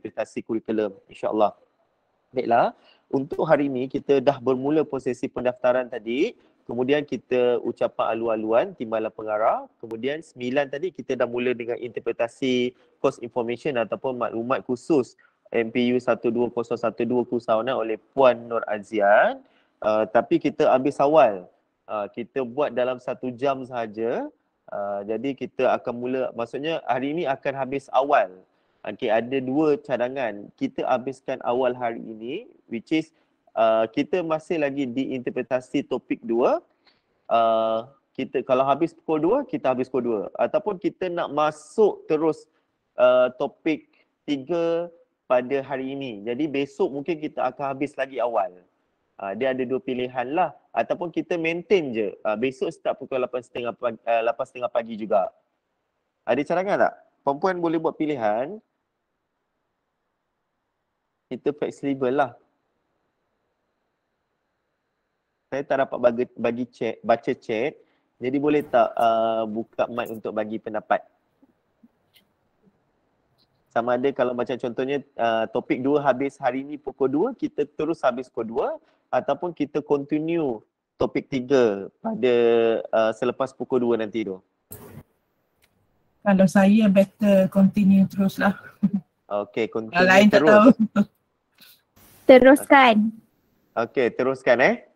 implementasi kurikulum insyaAllah. Baiklah, untuk hari ini kita dah bermula prosesi pendaftaran tadi. Kemudian kita ucapan alu-aluan, timbalan pengarah. Kemudian sembilan tadi kita dah mula dengan interpretasi course information ataupun maklumat khusus MPU 12012 Kursawanan oleh Puan Nur Azian. Uh, tapi kita ambil sawal. Uh, kita buat dalam satu jam sahaja. Uh, jadi kita akan mula, maksudnya hari ini akan habis awal Okay, ada dua cadangan. Kita habiskan awal hari ini which is uh, kita masih lagi diinterpretasi topik dua. Uh, kita kalau habis pukul dua, kita habis pukul dua. Ataupun kita nak masuk terus uh, topik tiga pada hari ini. Jadi besok mungkin kita akan habis lagi awal. Uh, dia ada dua pilihan lah. Ataupun kita maintain je. Uh, besok start pukul 8.30 pagi, uh, setengah pagi juga. Ada cadangan tak? Perempuan boleh buat pilihan itu flexible lah. Saya tak dapat bagi, bagi chat, baca chat. Jadi boleh tak uh, buka mic untuk bagi pendapat? Sama ada kalau macam contohnya uh, topik 2 habis hari ni pukul 2, kita terus habis pukul 2 ataupun kita continue topik 3 pada uh, selepas pukul 2 nanti tu. Kalau saya better continue terus lah. Okay, continue terus. Yang lain terus. tak tahu. Teruskan. Okey, teruskan eh.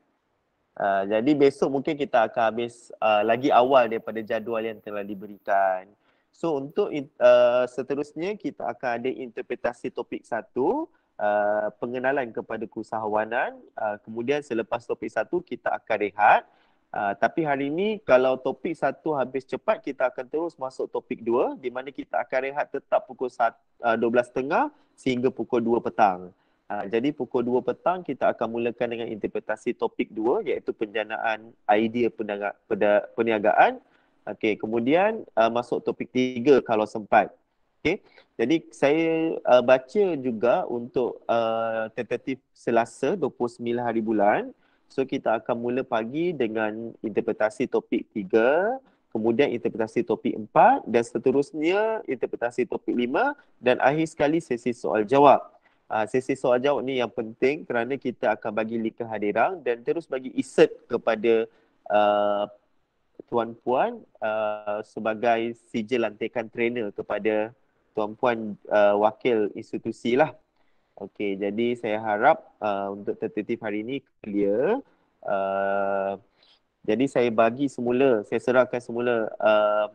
Uh, jadi besok mungkin kita akan habis uh, lagi awal daripada jadual yang telah diberikan. So untuk uh, seterusnya kita akan ada interpretasi topik satu, uh, pengenalan kepada keusahawanan. Uh, kemudian selepas topik satu kita akan rehat. Uh, tapi hari ini kalau topik satu habis cepat, kita akan terus masuk topik dua di mana kita akan rehat tetap pukul 12.30 sehingga pukul 2 petang. Ha, jadi pukul 2 petang kita akan mulakan dengan interpretasi topik 2 iaitu penjanaan idea perniaga, perda, perniagaan. Okey, kemudian uh, masuk topik 3 kalau sempat. Okey. Jadi saya uh, baca juga untuk uh, tentatif Selasa 29 hari bulan. So kita akan mula pagi dengan interpretasi topik 3, kemudian interpretasi topik empat dan seterusnya interpretasi topik lima dan akhir sekali sesi soal jawab. Ah, sesi soal jawab ni yang penting kerana kita akan bagi link kehadiran dan terus bagi insert kepada ah, tuan puan uh, ah, sebagai sijil lantikan trainer kepada tuan puan uh, wakil institusi lah. Okay, jadi saya harap uh, untuk tentatif hari ini clear. Uh, jadi saya bagi semula, saya serahkan semula uh,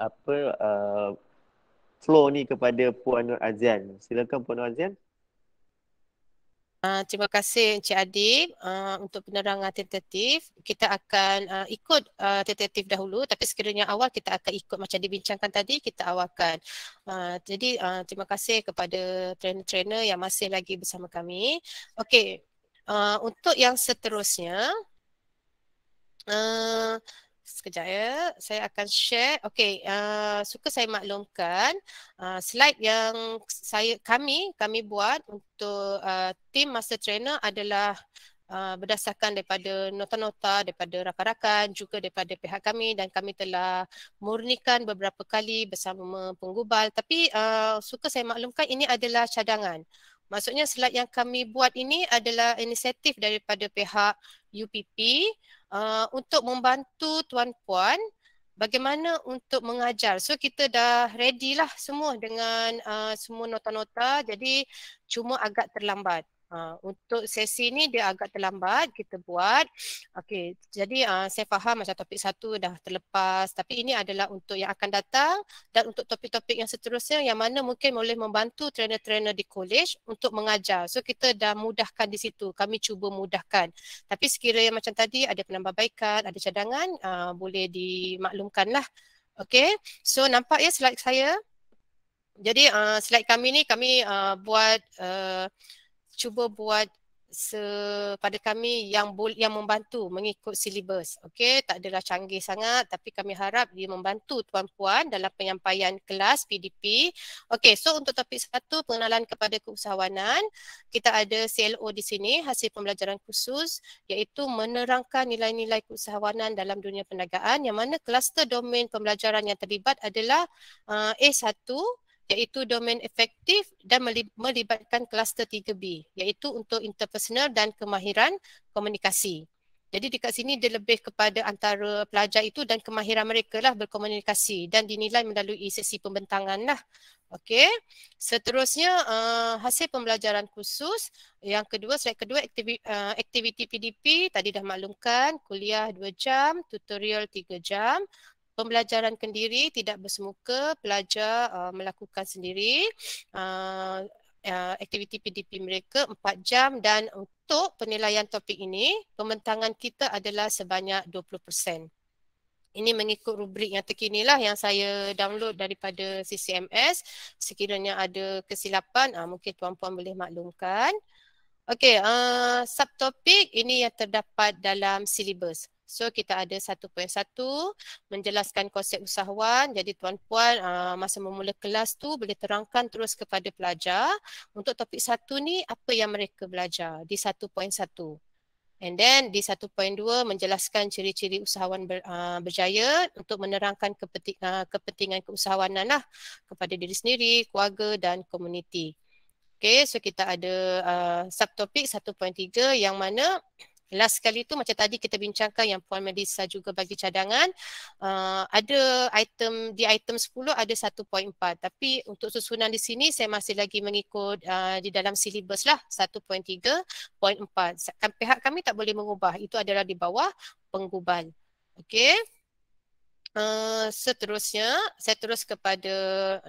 apa uh, floor ni kepada Puan Nur Azian. Silakan Puan Nur Azian. Uh, ah, terima kasih Encik Adib uh, ah, untuk penerangan tentatif. Kita akan uh, ikut uh, tentatif dahulu tapi sekiranya awal kita akan ikut macam dibincangkan tadi, kita awalkan. Uh, jadi uh, terima kasih kepada trainer-trainer yang masih lagi bersama kami. Okey, uh, untuk yang seterusnya, uh, Sekejap ya. Saya akan share. Okey, uh, suka saya maklumkan uh, slide yang saya kami kami buat untuk uh, tim master trainer adalah uh, berdasarkan daripada nota-nota daripada rakan-rakan juga daripada pihak kami dan kami telah murnikan beberapa kali bersama penggubal tapi uh, suka saya maklumkan ini adalah cadangan. Maksudnya slide yang kami buat ini adalah inisiatif daripada pihak UPP uh, untuk membantu tuan-puan bagaimana untuk mengajar. So kita dah ready lah semua dengan uh, semua nota-nota jadi cuma agak terlambat. Ah, untuk sesi ni dia agak terlambat kita buat. Okey, jadi uh, saya faham macam topik satu dah terlepas tapi ini adalah untuk yang akan datang dan untuk topik-topik yang seterusnya yang mana mungkin boleh membantu trainer-trainer di college untuk mengajar. So kita dah mudahkan di situ. Kami cuba mudahkan. Tapi sekiranya macam tadi ada penambahbaikan, ada cadangan uh, boleh dimaklumkanlah. Okey. So nampak ya slide saya? Jadi uh, slide kami ni kami uh, buat uh, cuba buat pada kami yang yang membantu mengikut silibus. Okey, tak adalah canggih sangat tapi kami harap dia membantu tuan-puan dalam penyampaian kelas PDP. Okey, so untuk topik satu pengenalan kepada keusahawanan, kita ada CLO di sini, hasil pembelajaran khusus iaitu menerangkan nilai-nilai keusahawanan dalam dunia perniagaan yang mana kluster domain pembelajaran yang terlibat adalah uh, A1, iaitu domain efektif dan melibatkan kluster 3B iaitu untuk interpersonal dan kemahiran komunikasi. Jadi dekat sini dia lebih kepada antara pelajar itu dan kemahiran mereka lah berkomunikasi dan dinilai melalui sesi pembentangan lah. Okey. Seterusnya uh, hasil pembelajaran khusus yang kedua slide kedua eh, aktiviti uh, PDP tadi dah maklumkan kuliah 2 jam, tutorial 3 jam, pembelajaran kendiri tidak bersemuka pelajar uh, melakukan sendiri uh, uh, aktiviti PDP mereka 4 jam dan untuk penilaian topik ini pembentangan kita adalah sebanyak 20% ini mengikut rubrik yang terkini lah yang saya download daripada CCMS. Sekiranya ada kesilapan, aa, uh, mungkin tuan-puan boleh maklumkan. Okey, uh, subtopik ini yang terdapat dalam silibus. So kita ada satu poin satu menjelaskan konsep usahawan. Jadi tuan-puan ah, masa memula kelas tu boleh terangkan terus kepada pelajar untuk topik satu ni apa yang mereka belajar di satu poin satu And then di satu poin dua menjelaskan ciri-ciri usahawan ber, uh, berjaya untuk menerangkan kepentingan, uh, kepentingan keusahawanan lah kepada diri sendiri, keluarga dan komuniti. Okay, so kita ada uh, subtopik 1.3 yang mana Last sekali tu macam tadi kita bincangkan yang Puan Melissa juga bagi cadangan uh, ada item di item 10 ada 1.4 tapi untuk susunan di sini saya masih lagi mengikut uh, di dalam silibus lah 1.3.4 kan, pihak kami tak boleh mengubah itu adalah di bawah pengguban. Okey. Eh, seterusnya, saya terus kepada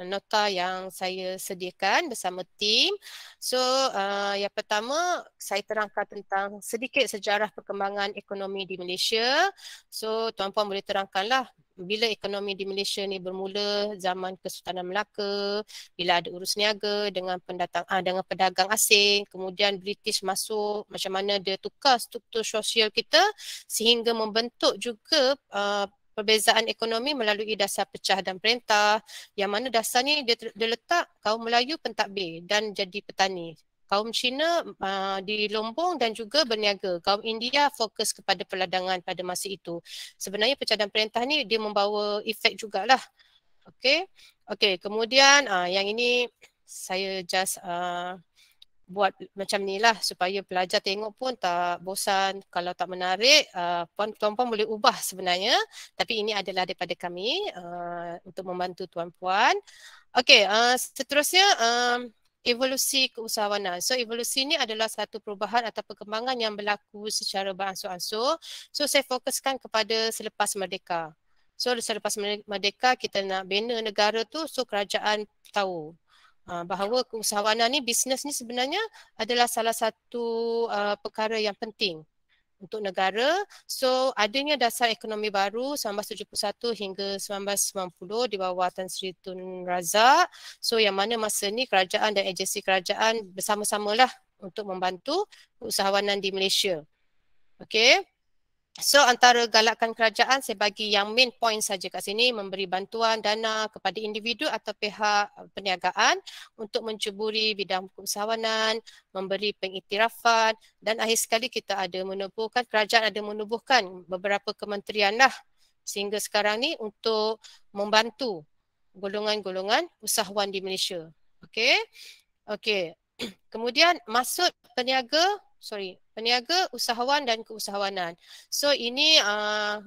nota yang saya sediakan bersama tim. So, uh, yang pertama, saya terangkan tentang sedikit sejarah perkembangan ekonomi di Malaysia. So, tuan-puan boleh terangkanlah bila ekonomi di Malaysia ni bermula zaman Kesultanan Melaka, bila ada urus niaga dengan pendatang ah, dengan pedagang asing, kemudian British masuk, macam mana dia tukar struktur sosial kita sehingga membentuk juga uh, perbezaan ekonomi melalui dasar pecah dan perintah yang mana dasarnya dia, dia letak kaum Melayu pentadbir dan jadi petani. Kaum Cina uh, lombong dan juga berniaga. Kaum India fokus kepada perladangan pada masa itu. Sebenarnya pecah dan perintah ni dia membawa efek jugalah. Okey. Okey, kemudian uh, yang ini saya just uh, buat macam ni lah supaya pelajar tengok pun tak bosan kalau tak menarik uh, puan tuan puan boleh ubah sebenarnya tapi ini adalah daripada kami uh, untuk membantu tuan puan okey uh, seterusnya um, evolusi keusahawanan. So evolusi ini adalah satu perubahan atau perkembangan yang berlaku secara beransur-ansur. So saya fokuskan kepada selepas merdeka. So selepas merdeka kita nak bina negara tu so kerajaan tahu Ah, bahawa keusahawanan ni bisnes ni sebenarnya adalah salah satu uh, perkara yang penting untuk negara. So adanya dasar ekonomi baru 1971 hingga 1990 di bawah Tan Sri Tun Razak. So yang mana masa ni kerajaan dan agensi kerajaan bersama-samalah untuk membantu usahawanan di Malaysia. Okay. So antara galakan kerajaan saya bagi yang main point saja kat sini memberi bantuan dana kepada individu atau pihak uh, perniagaan untuk mencuburi bidang hukum memberi pengiktirafan dan akhir sekali kita ada menubuhkan kerajaan ada menubuhkan beberapa kementerian lah sehingga sekarang ni untuk membantu golongan-golongan usahawan di Malaysia. Okay, okay. Kemudian maksud peniaga sorry peniaga, usahawan dan keusahawanan. So ini uh,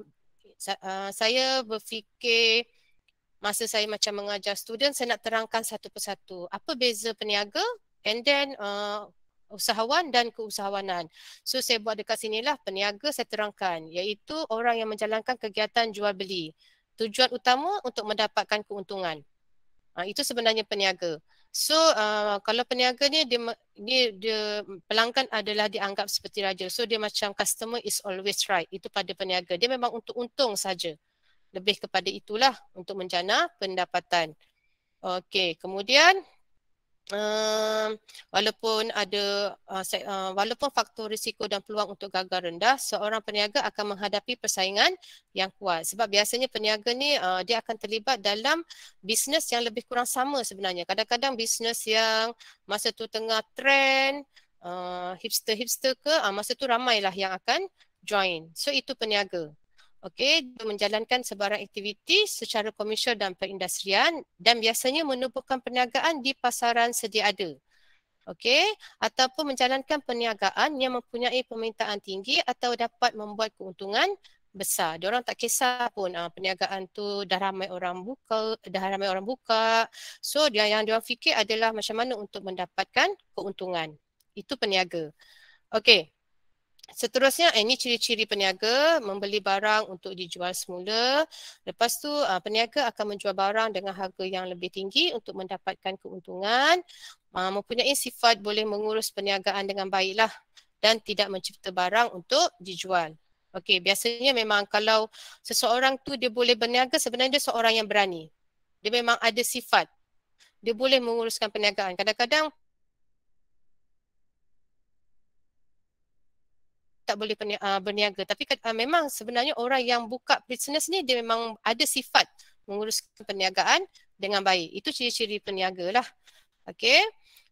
saya berfikir masa saya macam mengajar student saya nak terangkan satu persatu apa beza peniaga and then uh, usahawan dan keusahawanan. So saya buat dekat sini lah peniaga saya terangkan iaitu orang yang menjalankan kegiatan jual beli. Tujuan utama untuk mendapatkan keuntungan. Ha, itu sebenarnya peniaga. So uh, kalau peniaga ni dia, dia, dia pelanggan adalah dianggap seperti raja. So dia macam customer is always right. Itu pada peniaga. Dia memang untuk untung saja. Lebih kepada itulah untuk menjana pendapatan. Okey, kemudian uh, walaupun ada uh, uh, walaupun faktor risiko dan peluang untuk gagal rendah seorang peniaga akan menghadapi persaingan yang kuat sebab biasanya peniaga ni uh, dia akan terlibat dalam bisnes yang lebih kurang sama sebenarnya kadang-kadang bisnes yang masa tu tengah trend uh, hipster-hipster ke uh, masa tu ramailah yang akan join so itu peniaga Okey, menjalankan sebarang aktiviti secara komersial dan perindustrian dan biasanya menubuhkan perniagaan di pasaran sedia ada. Okey, ataupun menjalankan perniagaan yang mempunyai permintaan tinggi atau dapat membuat keuntungan besar. Diorang tak kisah pun uh, perniagaan tu dah ramai orang buka, dah ramai orang buka. So dia yang dia fikir adalah macam mana untuk mendapatkan keuntungan. Itu peniaga. Okey. Seterusnya eh, ini ciri-ciri peniaga membeli barang untuk dijual semula. Lepas tu ah, peniaga akan menjual barang dengan harga yang lebih tinggi untuk mendapatkan keuntungan. Ah, mempunyai sifat boleh mengurus perniagaan dengan baiklah dan tidak mencipta barang untuk dijual. Okey, biasanya memang kalau seseorang tu dia boleh berniaga sebenarnya dia seorang yang berani. Dia memang ada sifat dia boleh menguruskan perniagaan. Kadang-kadang tak boleh ah, berniaga tapi ah, memang sebenarnya orang yang buka business ni dia memang ada sifat menguruskan perniagaan dengan baik itu ciri-ciri peniaga lah okey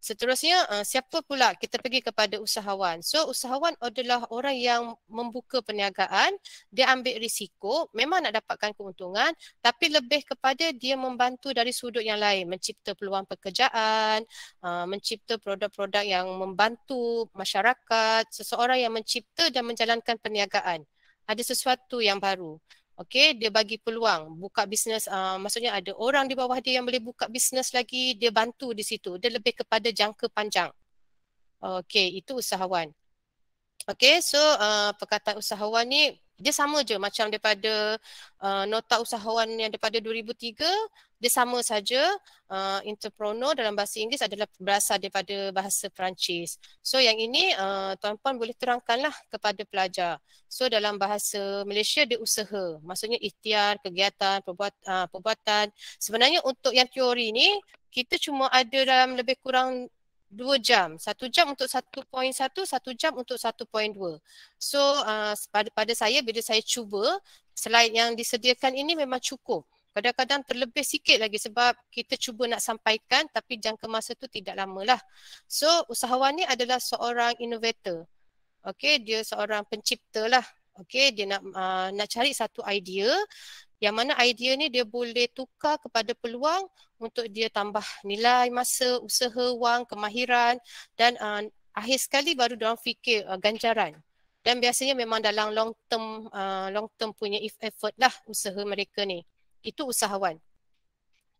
Seterusnya uh, siapa pula kita pergi kepada usahawan. So usahawan adalah orang yang membuka perniagaan, dia ambil risiko, memang nak dapatkan keuntungan tapi lebih kepada dia membantu dari sudut yang lain, mencipta peluang pekerjaan, uh, mencipta produk-produk yang membantu masyarakat, seseorang yang mencipta dan menjalankan perniagaan. Ada sesuatu yang baru. Okay, dia bagi peluang buka bisnes. Uh, maksudnya ada orang di bawah dia yang boleh buka bisnes lagi, dia bantu di situ. Dia lebih kepada jangka panjang. Okay, itu usahawan. Okay, so uh, perkataan usahawan ni dia sama je macam daripada uh, nota usahawan yang daripada 2003 dia sama saja uh, entrepreneur dalam bahasa Inggeris adalah berasal daripada bahasa Perancis. So yang ini uh, tuan-puan boleh terangkanlah kepada pelajar. So dalam bahasa Malaysia dia usaha. Maksudnya ikhtiar, kegiatan, perbuat, uh, perbuatan. Sebenarnya untuk yang teori ni kita cuma ada dalam lebih kurang dua jam. Satu jam untuk satu 1.1, satu satu jam untuk 1.2. So uh, pada, pada saya bila saya cuba slide yang disediakan ini memang cukup. Kadang-kadang terlebih sikit lagi sebab kita cuba nak sampaikan tapi jangka masa tu tidak lama lah. So usahawan ni adalah seorang innovator. Okay, dia seorang pencipta lah. Okay, dia nak uh, nak cari satu idea yang mana idea ni dia boleh tukar kepada peluang untuk dia tambah nilai masa, usaha, wang, kemahiran dan uh, akhir sekali baru dia orang fikir uh, ganjaran. Dan biasanya memang dalam long term uh, long term punya if effort lah usaha mereka ni. Itu usahawan.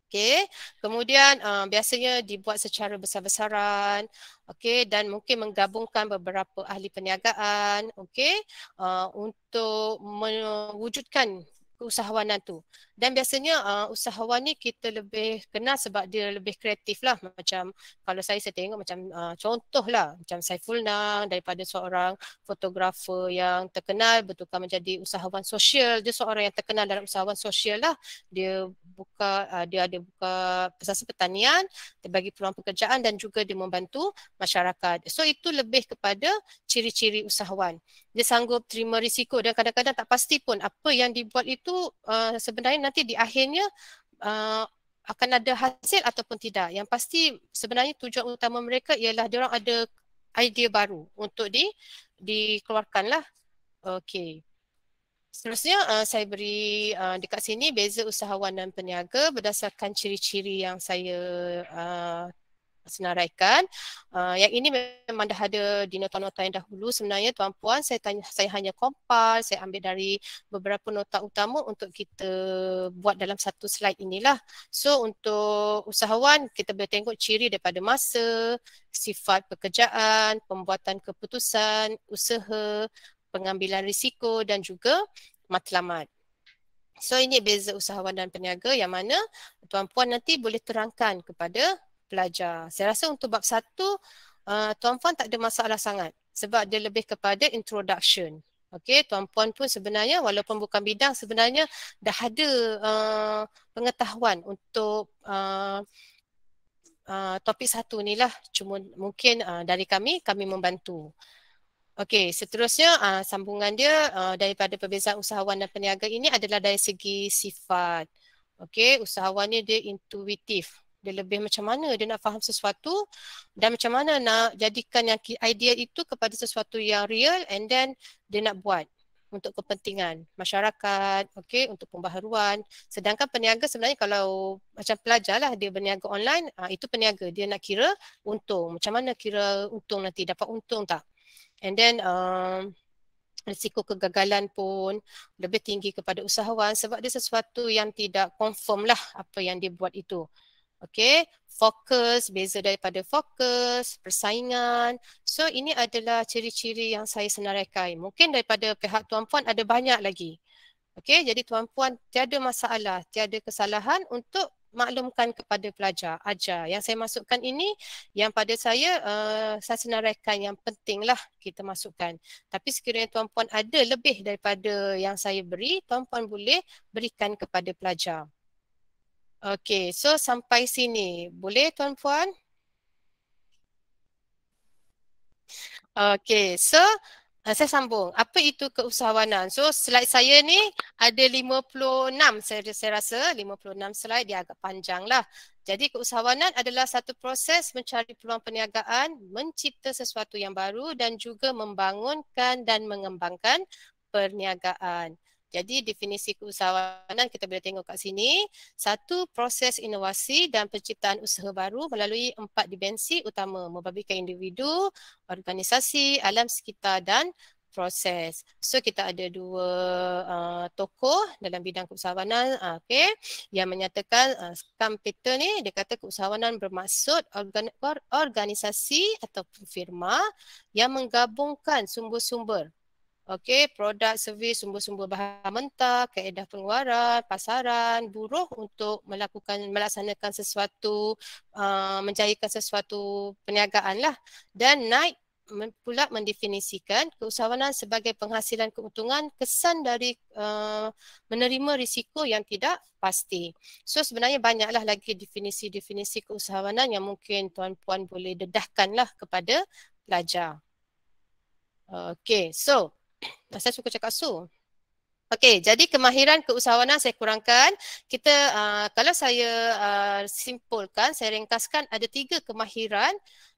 Okay. Kemudian uh, biasanya dibuat secara besar-besaran okay. dan mungkin menggabungkan beberapa ahli perniagaan okay, uh, untuk mewujudkan keusahawanan lah tu. Dan biasanya uh, usahawan ni kita lebih kenal sebab dia lebih kreatif lah. Macam kalau saya, saya tengok macam uh, contoh lah. Macam Saiful Nang daripada seorang fotografer yang terkenal bertukar menjadi usahawan sosial. Dia seorang yang terkenal dalam usahawan sosial lah. Dia buka, uh, dia ada buka pesasa pertanian, dia bagi peluang pekerjaan dan juga dia membantu masyarakat. So itu lebih kepada ciri-ciri usahawan dia sanggup terima risiko dan kadang-kadang tak pasti pun apa yang dibuat itu uh, sebenarnya nanti di akhirnya uh, akan ada hasil ataupun tidak. Yang pasti sebenarnya tujuan utama mereka ialah orang ada idea baru untuk di dikeluarkanlah. Okey. Seterusnya uh, saya beri uh, dekat sini beza usahawan dan peniaga berdasarkan ciri-ciri yang saya uh, senaraikan. Uh, yang ini memang dah ada di nota-nota yang dahulu sebenarnya tuan puan saya tanya saya hanya compile saya ambil dari beberapa nota utama untuk kita buat dalam satu slide inilah. So untuk usahawan kita boleh tengok ciri daripada masa, sifat pekerjaan, pembuatan keputusan, usaha, pengambilan risiko dan juga matlamat. So ini beza usahawan dan peniaga yang mana tuan puan nanti boleh terangkan kepada pelajar. Saya rasa untuk bab satu, uh, Tuan Puan tak ada masalah sangat sebab dia lebih kepada introduction. Okey, Tuan Puan pun sebenarnya walaupun bukan bidang sebenarnya dah ada uh, pengetahuan untuk uh, uh, topik satu ni lah. Cuma mungkin uh, dari kami, kami membantu. Okey, seterusnya uh, sambungan dia uh, daripada perbezaan usahawan dan peniaga ini adalah dari segi sifat. Okey, usahawan ni dia intuitif dia lebih macam mana dia nak faham sesuatu dan macam mana nak jadikan yang idea itu kepada sesuatu yang real and then dia nak buat untuk kepentingan masyarakat, okay, untuk pembaharuan. Sedangkan peniaga sebenarnya kalau macam pelajar lah dia berniaga online, ha, itu peniaga. Dia nak kira untung. Macam mana kira untung nanti, dapat untung tak? And then um, risiko kegagalan pun lebih tinggi kepada usahawan sebab dia sesuatu yang tidak confirm lah apa yang dia buat itu. Okay, fokus, beza daripada fokus, persaingan. So ini adalah ciri-ciri yang saya senaraikan. Mungkin daripada pihak tuan puan ada banyak lagi. Okay, jadi tuan puan tiada masalah, tiada kesalahan untuk maklumkan kepada pelajar, ajar. Yang saya masukkan ini, yang pada saya, uh, saya senaraikan yang pentinglah kita masukkan. Tapi sekiranya tuan puan ada lebih daripada yang saya beri, tuan puan boleh berikan kepada pelajar. Okay, so sampai sini. Boleh tuan-puan? Okay, so ah, saya sambung. Apa itu keusahawanan? So slide saya ni ada 56 saya, saya rasa. 56 slide dia agak panjang lah. Jadi keusahawanan adalah satu proses mencari peluang perniagaan, mencipta sesuatu yang baru dan juga membangunkan dan mengembangkan perniagaan. Jadi definisi keusahawanan kita boleh tengok kat sini. Satu, proses inovasi dan penciptaan usaha baru melalui empat dimensi utama membabitkan individu, organisasi, alam sekitar dan proses. So kita ada dua uh, tokoh dalam bidang keusahawanan uh, okay, yang menyatakan uh, Scrum Peter ni dia kata keusahawanan bermaksud organ, organisasi atau firma yang menggabungkan sumber-sumber Okey, produk, servis, sumber-sumber bahan mentah, kaedah pengeluaran, pasaran, buruh untuk melakukan melaksanakan sesuatu, uh, menjayakan sesuatu perniagaan lah. Dan naik pula mendefinisikan keusahawanan sebagai penghasilan keuntungan kesan dari uh, menerima risiko yang tidak pasti. So sebenarnya banyaklah lagi definisi-definisi keusahawanan yang mungkin tuan-puan boleh dedahkanlah kepada pelajar. Okay, so uh, saya suka cakap so. Okey, jadi kemahiran keusahawanan saya kurangkan. Kita uh, kalau saya uh, simpulkan, saya ringkaskan ada tiga kemahiran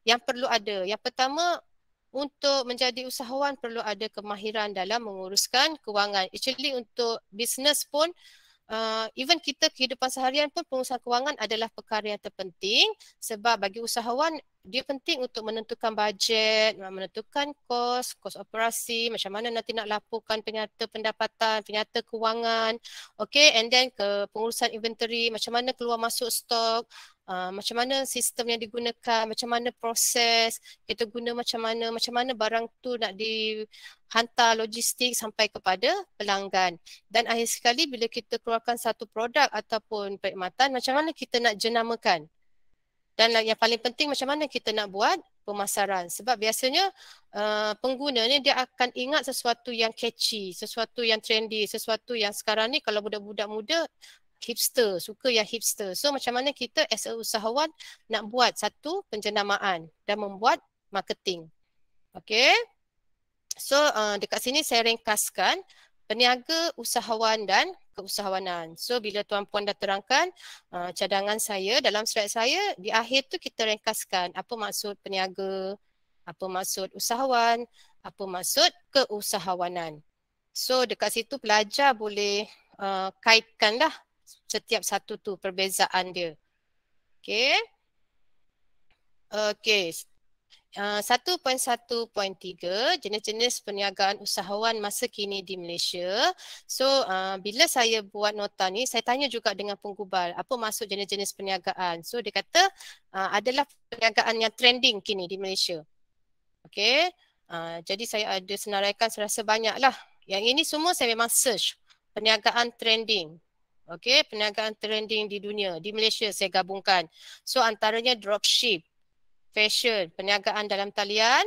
yang perlu ada. Yang pertama untuk menjadi usahawan perlu ada kemahiran dalam menguruskan kewangan. Actually untuk bisnes pun uh, uh, even kita kehidupan seharian pun pengusaha kewangan adalah perkara yang terpenting sebab bagi usahawan dia penting untuk menentukan bajet, menentukan kos, kos operasi, macam mana nanti nak laporkan penyata pendapatan, penyata kewangan, okay, and then ke pengurusan inventory, macam mana keluar masuk stok, Uh, macam mana sistem yang digunakan, macam mana proses, kita guna macam mana, macam mana barang tu nak dihantar logistik sampai kepada pelanggan. Dan akhir sekali bila kita keluarkan satu produk ataupun perkhidmatan, macam mana kita nak jenamakan. Dan yang paling penting macam mana kita nak buat pemasaran. Sebab biasanya uh, pengguna ni dia akan ingat sesuatu yang catchy, sesuatu yang trendy, sesuatu yang sekarang ni kalau budak-budak muda hipster, suka yang hipster. So macam mana kita as a usahawan nak buat satu penjenamaan dan membuat marketing. Okay. So uh, dekat sini saya ringkaskan peniaga, usahawan dan keusahawanan. So bila tuan-puan dah terangkan uh, cadangan saya dalam slide saya, di akhir tu kita ringkaskan apa maksud peniaga, apa maksud usahawan, apa maksud keusahawanan. So dekat situ pelajar boleh uh, kaitkanlah setiap satu tu perbezaan dia. Okey. Okey. Uh, ah, 1.1.3 jenis-jenis perniagaan usahawan masa kini di Malaysia. So uh, bila saya buat nota ni, saya tanya juga dengan penggubal apa maksud jenis-jenis perniagaan. So dia kata uh, adalah perniagaan yang trending kini di Malaysia. Okay. Uh, jadi saya ada senaraikan serasa banyaklah. Yang ini semua saya memang search. Perniagaan trending okay, perniagaan trending di dunia. Di Malaysia saya gabungkan. So antaranya dropship, fashion, perniagaan dalam talian,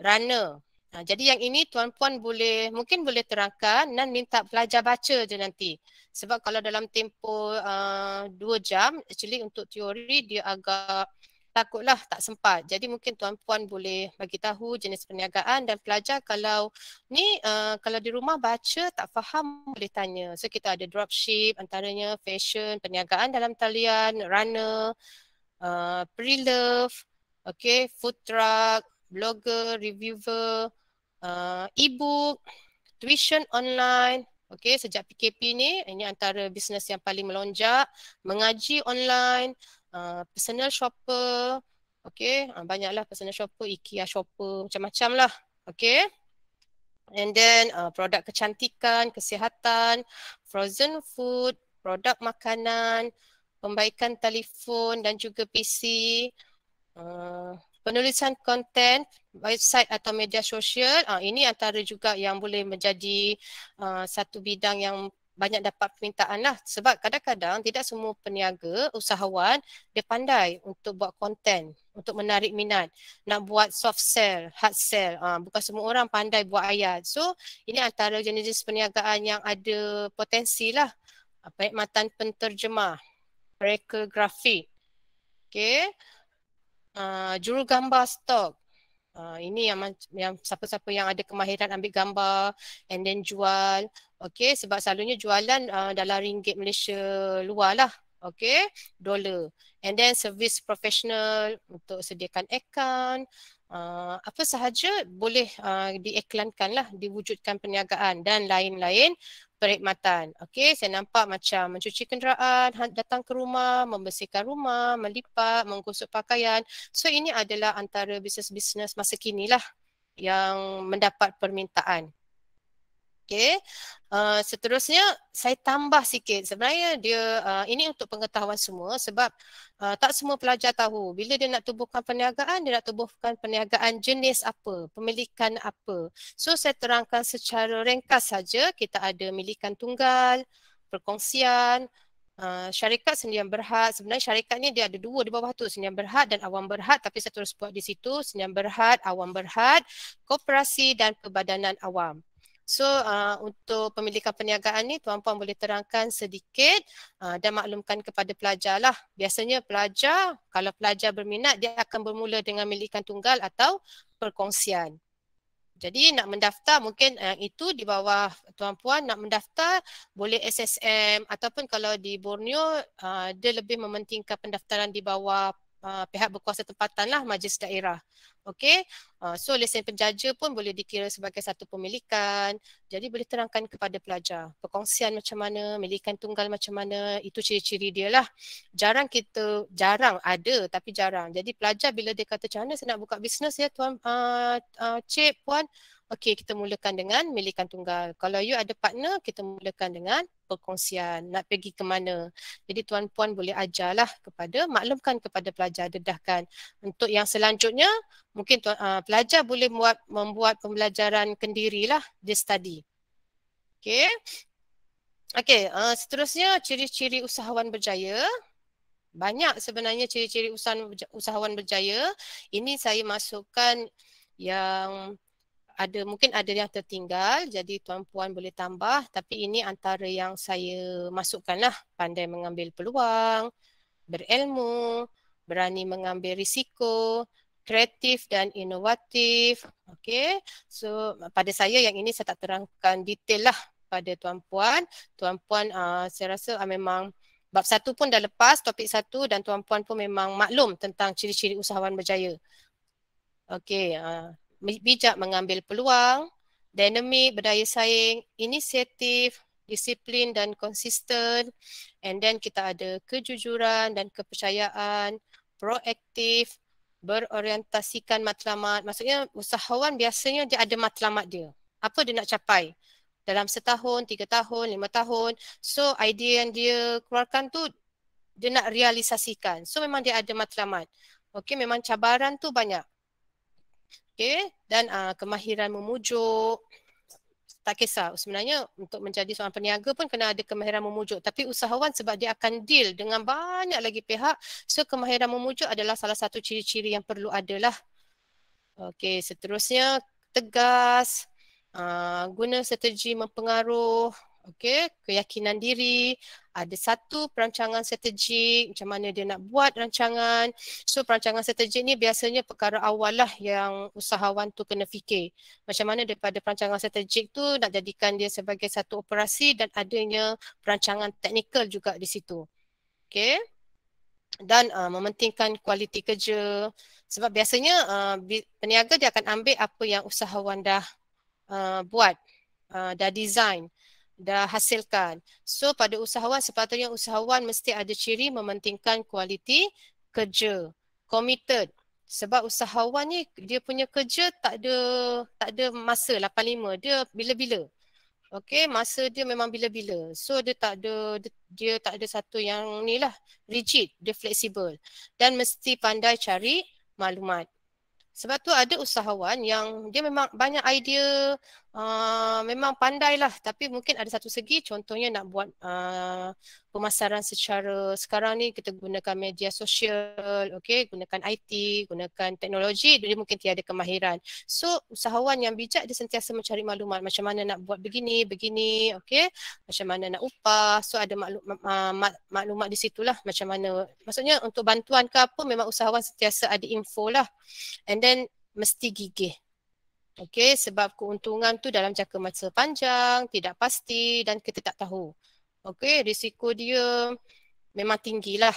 runner. Ha, jadi yang ini tuan-puan boleh, mungkin boleh terangkan dan minta pelajar baca je nanti. Sebab kalau dalam tempoh uh, dua jam, actually untuk teori dia agak takutlah tak sempat. Jadi mungkin tuan puan boleh bagi tahu jenis perniagaan dan pelajar kalau ni uh, kalau di rumah baca tak faham boleh tanya. So kita ada dropship antaranya fashion, perniagaan dalam talian, runner, uh, pre-love, okay, food truck, blogger, reviewer, uh, e-book, tuition online, Okey, sejak PKP ni, ini antara bisnes yang paling melonjak, mengaji online, Uh, personal shopper, okay, uh, banyaklah personal shopper, IKEA shopper, macam-macam lah, okay. And then uh, produk kecantikan, kesihatan, frozen food, produk makanan, pembaikan telefon dan juga PC, uh, penulisan konten, website atau media sosial, uh, ini antara juga yang boleh menjadi uh, satu bidang yang banyak dapat permintaan lah sebab kadang-kadang tidak semua peniaga usahawan dia pandai untuk buat konten untuk menarik minat nak buat soft sell hard sell ha, bukan semua orang pandai buat ayat so ini antara jenis-jenis perniagaan yang ada potensi lah ah, perkhidmatan penterjemah reka grafik okay. Uh, ah, juru gambar stok Uh, ini yang, yang siapa-siapa yang ada kemahiran ambil gambar and then jual Okay, sebab selalunya jualan uh, dalam ringgit Malaysia luar lah. Okey dolar. And then service professional untuk sediakan account Uh, apa sahaja boleh uh, diiklankan lah, diwujudkan perniagaan dan lain-lain perkhidmatan. Okey, saya nampak macam mencuci kenderaan, datang ke rumah, membersihkan rumah, melipat, menggosok pakaian. So ini adalah antara bisnes-bisnes masa kini lah yang mendapat permintaan. Okay. Uh, seterusnya saya tambah sikit sebenarnya dia uh, ini untuk pengetahuan semua sebab uh, tak semua pelajar tahu bila dia nak tubuhkan perniagaan dia nak tubuhkan perniagaan jenis apa pemilikan apa so saya terangkan secara ringkas saja kita ada milikan tunggal perkongsian Uh, syarikat sendirian berhad sebenarnya syarikat ni dia ada dua di bawah tu sendirian berhad dan awam berhad tapi saya terus buat di situ sendirian berhad awam berhad koperasi dan perbadanan awam So uh, untuk pemilikan perniagaan ni tuan-puan boleh terangkan sedikit uh, dan maklumkan kepada pelajar lah. Biasanya pelajar kalau pelajar berminat dia akan bermula dengan milikan tunggal atau perkongsian. Jadi nak mendaftar mungkin yang uh, itu di bawah tuan-puan nak mendaftar boleh SSM ataupun kalau di Borneo uh, dia lebih mementingkan pendaftaran di bawah uh, pihak berkuasa tempatan lah majlis daerah. Okay, Uh, ah, so lesen penjaja pun boleh dikira sebagai satu pemilikan. Jadi boleh terangkan kepada pelajar perkongsian macam mana, milikan tunggal macam mana, itu ciri-ciri dia lah. Jarang kita, jarang ada tapi jarang. Jadi pelajar bila dia kata macam mana saya nak buka bisnes ya tuan, uh, uh, cik, puan, Okey, kita mulakan dengan milikan tunggal. Kalau you ada partner, kita mulakan dengan perkongsian. Nak pergi ke mana. Jadi tuan-puan boleh ajarlah kepada, maklumkan kepada pelajar, dedahkan. Untuk yang selanjutnya, mungkin tuan, uh, pelajar boleh buat, membuat pembelajaran kendirilah, dia study. Okey. Okey, uh, seterusnya ciri-ciri usahawan berjaya. Banyak sebenarnya ciri-ciri usahawan berjaya. Ini saya masukkan yang ada mungkin ada yang tertinggal jadi tuan puan boleh tambah tapi ini antara yang saya masukkanlah pandai mengambil peluang, berilmu, berani mengambil risiko, kreatif dan inovatif. Okey. So pada saya yang ini saya tak terangkan detail lah pada tuan puan. Tuan puan uh, ah, saya rasa uh, memang bab satu pun dah lepas topik satu dan tuan puan pun memang maklum tentang ciri-ciri usahawan berjaya. Okey. Uh, bijak mengambil peluang, dinamik, berdaya saing, inisiatif, disiplin dan konsisten and then kita ada kejujuran dan kepercayaan, proaktif, berorientasikan matlamat. Maksudnya usahawan biasanya dia ada matlamat dia. Apa dia nak capai? Dalam setahun, tiga tahun, lima tahun. So idea yang dia keluarkan tu dia nak realisasikan. So memang dia ada matlamat. Okay, memang cabaran tu banyak okay? dan uh, kemahiran memujuk. Tak kisah sebenarnya untuk menjadi seorang peniaga pun kena ada kemahiran memujuk. Tapi usahawan sebab dia akan deal dengan banyak lagi pihak. So kemahiran memujuk adalah salah satu ciri-ciri yang perlu adalah. Okay seterusnya tegas, uh, guna strategi mempengaruh, okay, keyakinan diri, ada satu perancangan strategi macam mana dia nak buat rancangan so perancangan strategi ni biasanya perkara awal lah yang usahawan tu kena fikir macam mana daripada perancangan strategi tu nak jadikan dia sebagai satu operasi dan adanya perancangan teknikal juga di situ okay dan uh, mementingkan kualiti kerja sebab biasanya uh, peniaga dia akan ambil apa yang usahawan dah uh, buat uh, dah design uh, dah hasilkan. So pada usahawan sepatutnya usahawan mesti ada ciri mementingkan kualiti kerja. Committed. Sebab usahawan ni dia punya kerja tak ada tak ada masa 85. Dia bila-bila. Okay, masa dia memang bila-bila. So dia tak ada dia, dia tak ada satu yang ni lah rigid, dia fleksibel dan mesti pandai cari maklumat. Sebab tu ada usahawan yang dia memang banyak idea, Uh, memang lah, tapi mungkin ada satu segi contohnya nak buat uh, pemasaran secara sekarang ni kita gunakan media sosial okay, gunakan IT gunakan teknologi jadi mungkin tiada kemahiran so usahawan yang bijak dia sentiasa mencari maklumat macam mana nak buat begini begini okay. macam mana nak upah so ada maklum, uh, ah, maklumat di situlah macam mana maksudnya untuk bantuan ke apa memang usahawan sentiasa ada info lah and then mesti gigih Okey, sebab keuntungan tu dalam jangka masa panjang, tidak pasti dan kita tak tahu. Okey, risiko dia memang tinggilah.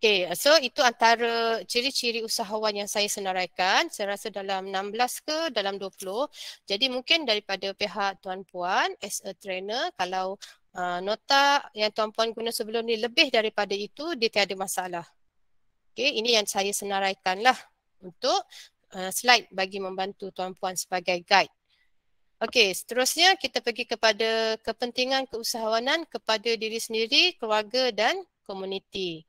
Okey, so itu antara ciri-ciri usahawan yang saya senaraikan. Saya rasa dalam 16 ke dalam 20. Jadi mungkin daripada pihak tuan-puan as a trainer, kalau uh, nota yang tuan-puan guna sebelum ni lebih daripada itu, dia tiada masalah. Okey, ini yang saya senaraikanlah untuk Uh, slide bagi membantu tuan-puan sebagai guide. Okey, seterusnya kita pergi kepada kepentingan keusahawanan kepada diri sendiri, keluarga dan komuniti.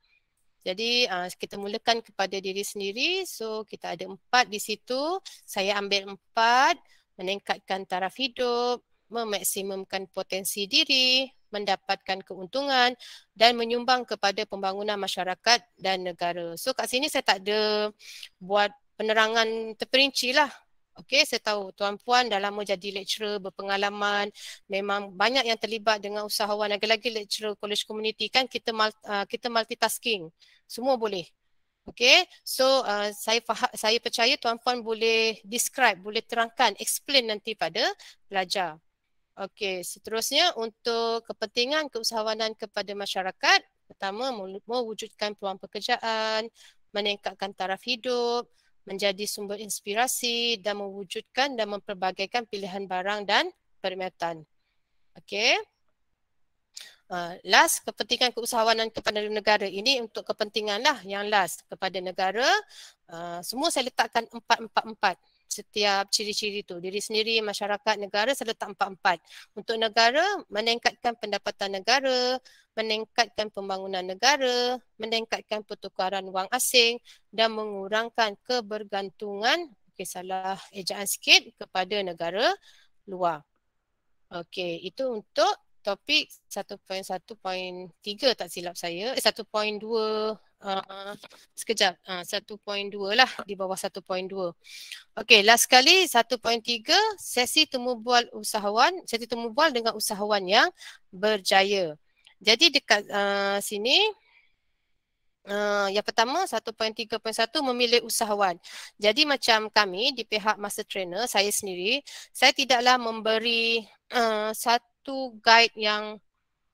Jadi uh, kita mulakan kepada diri sendiri. So kita ada empat di situ. Saya ambil empat. Meningkatkan taraf hidup, memaksimumkan potensi diri, mendapatkan keuntungan dan menyumbang kepada pembangunan masyarakat dan negara. So kat sini saya tak ada buat penerangan terperinci lah. Okey, saya tahu tuan puan dah lama jadi lecturer berpengalaman, memang banyak yang terlibat dengan usahawan lagi-lagi lecturer college community kan kita uh, kita multitasking. Semua boleh. Okey. So uh, saya faham, saya percaya tuan puan boleh describe, boleh terangkan, explain nanti pada pelajar. Okey, seterusnya untuk kepentingan keusahawanan kepada masyarakat, pertama mewujudkan peluang pekerjaan, meningkatkan taraf hidup, menjadi sumber inspirasi dan mewujudkan dan memperbagaikan pilihan barang dan perkhidmatan. Okey. Ah, last, kepentingan keusahawanan kepada negara ini untuk kepentinganlah yang last kepada negara. Ah, semua saya letakkan empat-empat-empat setiap ciri-ciri itu. Diri sendiri, masyarakat, negara saya letak empat-empat. Untuk negara, meningkatkan pendapatan negara, meningkatkan pembangunan negara, meningkatkan pertukaran wang asing dan mengurangkan kebergantungan, okay, salah ejaan sikit, kepada negara luar. Okey, itu untuk topik 1.1.3 tak silap saya. 1.2 eh, uh, sekejap uh, 1.2 lah di bawah 1.2. Okey, last kali 1.3 sesi temu bual usahawan, sesi temu bual dengan usahawan yang berjaya. Jadi dekat uh, sini Uh, yang pertama 1.3.1 memilih usahawan. Jadi macam kami di pihak master trainer saya sendiri, saya tidaklah memberi uh, satu guide yang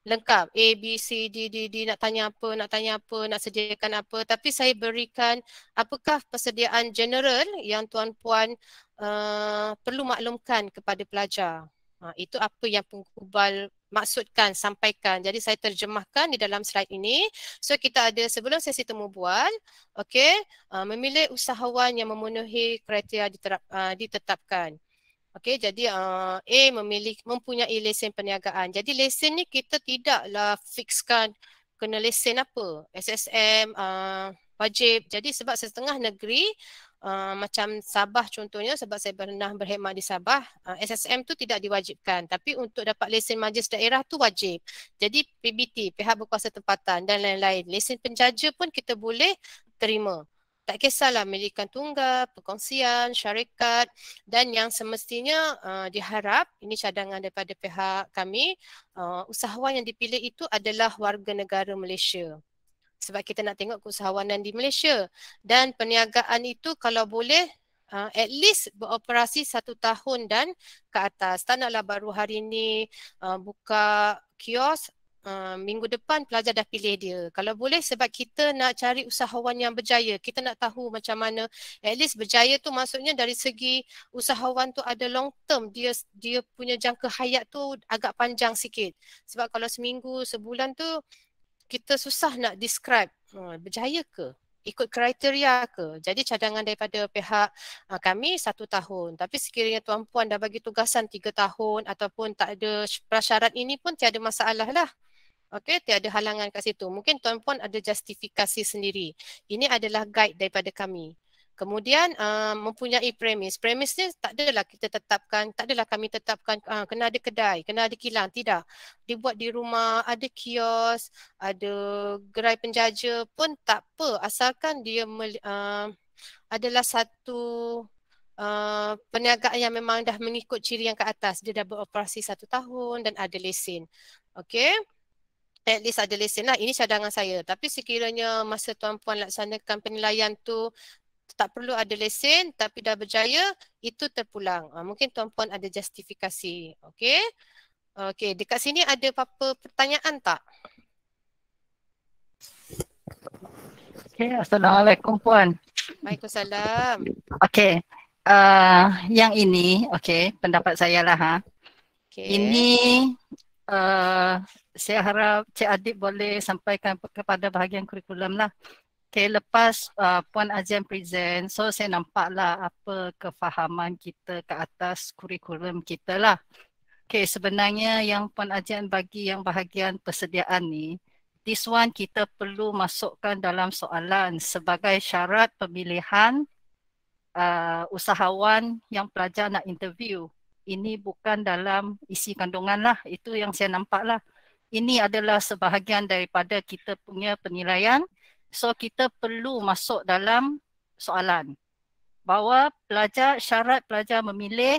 lengkap A, B, C, D, D, D nak tanya apa, nak tanya apa, nak sediakan apa tapi saya berikan apakah persediaan general yang tuan-puan uh, perlu maklumkan kepada pelajar. Uh, itu apa yang pengkubal maksudkan, sampaikan. Jadi saya terjemahkan di dalam slide ini. So kita ada sebelum sesi temu okay, uh, memilih usahawan yang memenuhi kriteria diterap, uh, ditetapkan. Okey, jadi uh, A memiliki mempunyai lesen perniagaan. Jadi lesen ni kita tidaklah fixkan kena lesen apa. SSM, uh, eh, wajib. Jadi sebab setengah negeri uh, macam Sabah contohnya sebab saya pernah berkhidmat di Sabah, uh, SSM tu tidak diwajibkan. Tapi untuk dapat lesen majlis daerah tu wajib. Jadi PBT, pihak berkuasa tempatan dan lain-lain. Lesen penjaja pun kita boleh terima tak kisahlah milikan tunggal, perkongsian, syarikat dan yang semestinya uh, diharap ini cadangan daripada pihak kami uh, usahawan yang dipilih itu adalah warga negara Malaysia sebab kita nak tengok keusahawanan di Malaysia dan perniagaan itu kalau boleh Uh, at least beroperasi satu tahun dan ke atas. Tak naklah baru hari ini uh, buka kios Uh, minggu depan pelajar dah pilih dia. Kalau boleh sebab kita nak cari usahawan yang berjaya. Kita nak tahu macam mana at least berjaya tu maksudnya dari segi usahawan tu ada long term. Dia dia punya jangka hayat tu agak panjang sikit. Sebab kalau seminggu, sebulan tu kita susah nak describe uh, berjaya ke? ikut kriteria ke. Jadi cadangan daripada pihak uh, kami satu tahun. Tapi sekiranya tuan puan dah bagi tugasan tiga tahun ataupun tak ada prasyarat ini pun tiada masalah lah. Okey, tiada halangan kat situ. Mungkin tuan-puan ada justifikasi sendiri. Ini adalah guide daripada kami. Kemudian uh, mempunyai premis. Premis ni tak adalah kita tetapkan, tak adalah kami tetapkan uh, kena ada kedai, kena ada kilang. Tidak. Dibuat di rumah, ada kios, ada gerai penjaja pun tak apa. Asalkan dia uh, adalah satu uh, perniagaan yang memang dah mengikut ciri yang ke atas. Dia dah beroperasi satu tahun dan ada lesen. Okey at least ada lesen lah. Ini cadangan saya. Tapi sekiranya masa tuan-puan laksanakan penilaian tu tak perlu ada lesen tapi dah berjaya, itu terpulang. Ha, mungkin tuan-puan ada justifikasi. Okey. Okey. Dekat sini ada apa-apa pertanyaan tak? Okey. Assalamualaikum puan. Waalaikumsalam. Okey. Uh, ah, yang ini, okey, pendapat saya lah. Ha. Okay. Ini Eh, saya harap Cik Adib boleh sampaikan kepada bahagian kurikulum lah. Okay, lepas uh, Puan Azian present, so saya nampaklah apa kefahaman kita ke atas kurikulum kita lah. Okay, sebenarnya yang Puan Azian bagi yang bahagian persediaan ni, this one kita perlu masukkan dalam soalan sebagai syarat pemilihan uh, usahawan yang pelajar nak interview ini bukan dalam isi kandungan lah. Itu yang saya nampak lah. Ini adalah sebahagian daripada kita punya penilaian. So kita perlu masuk dalam soalan. Bahawa pelajar, syarat pelajar memilih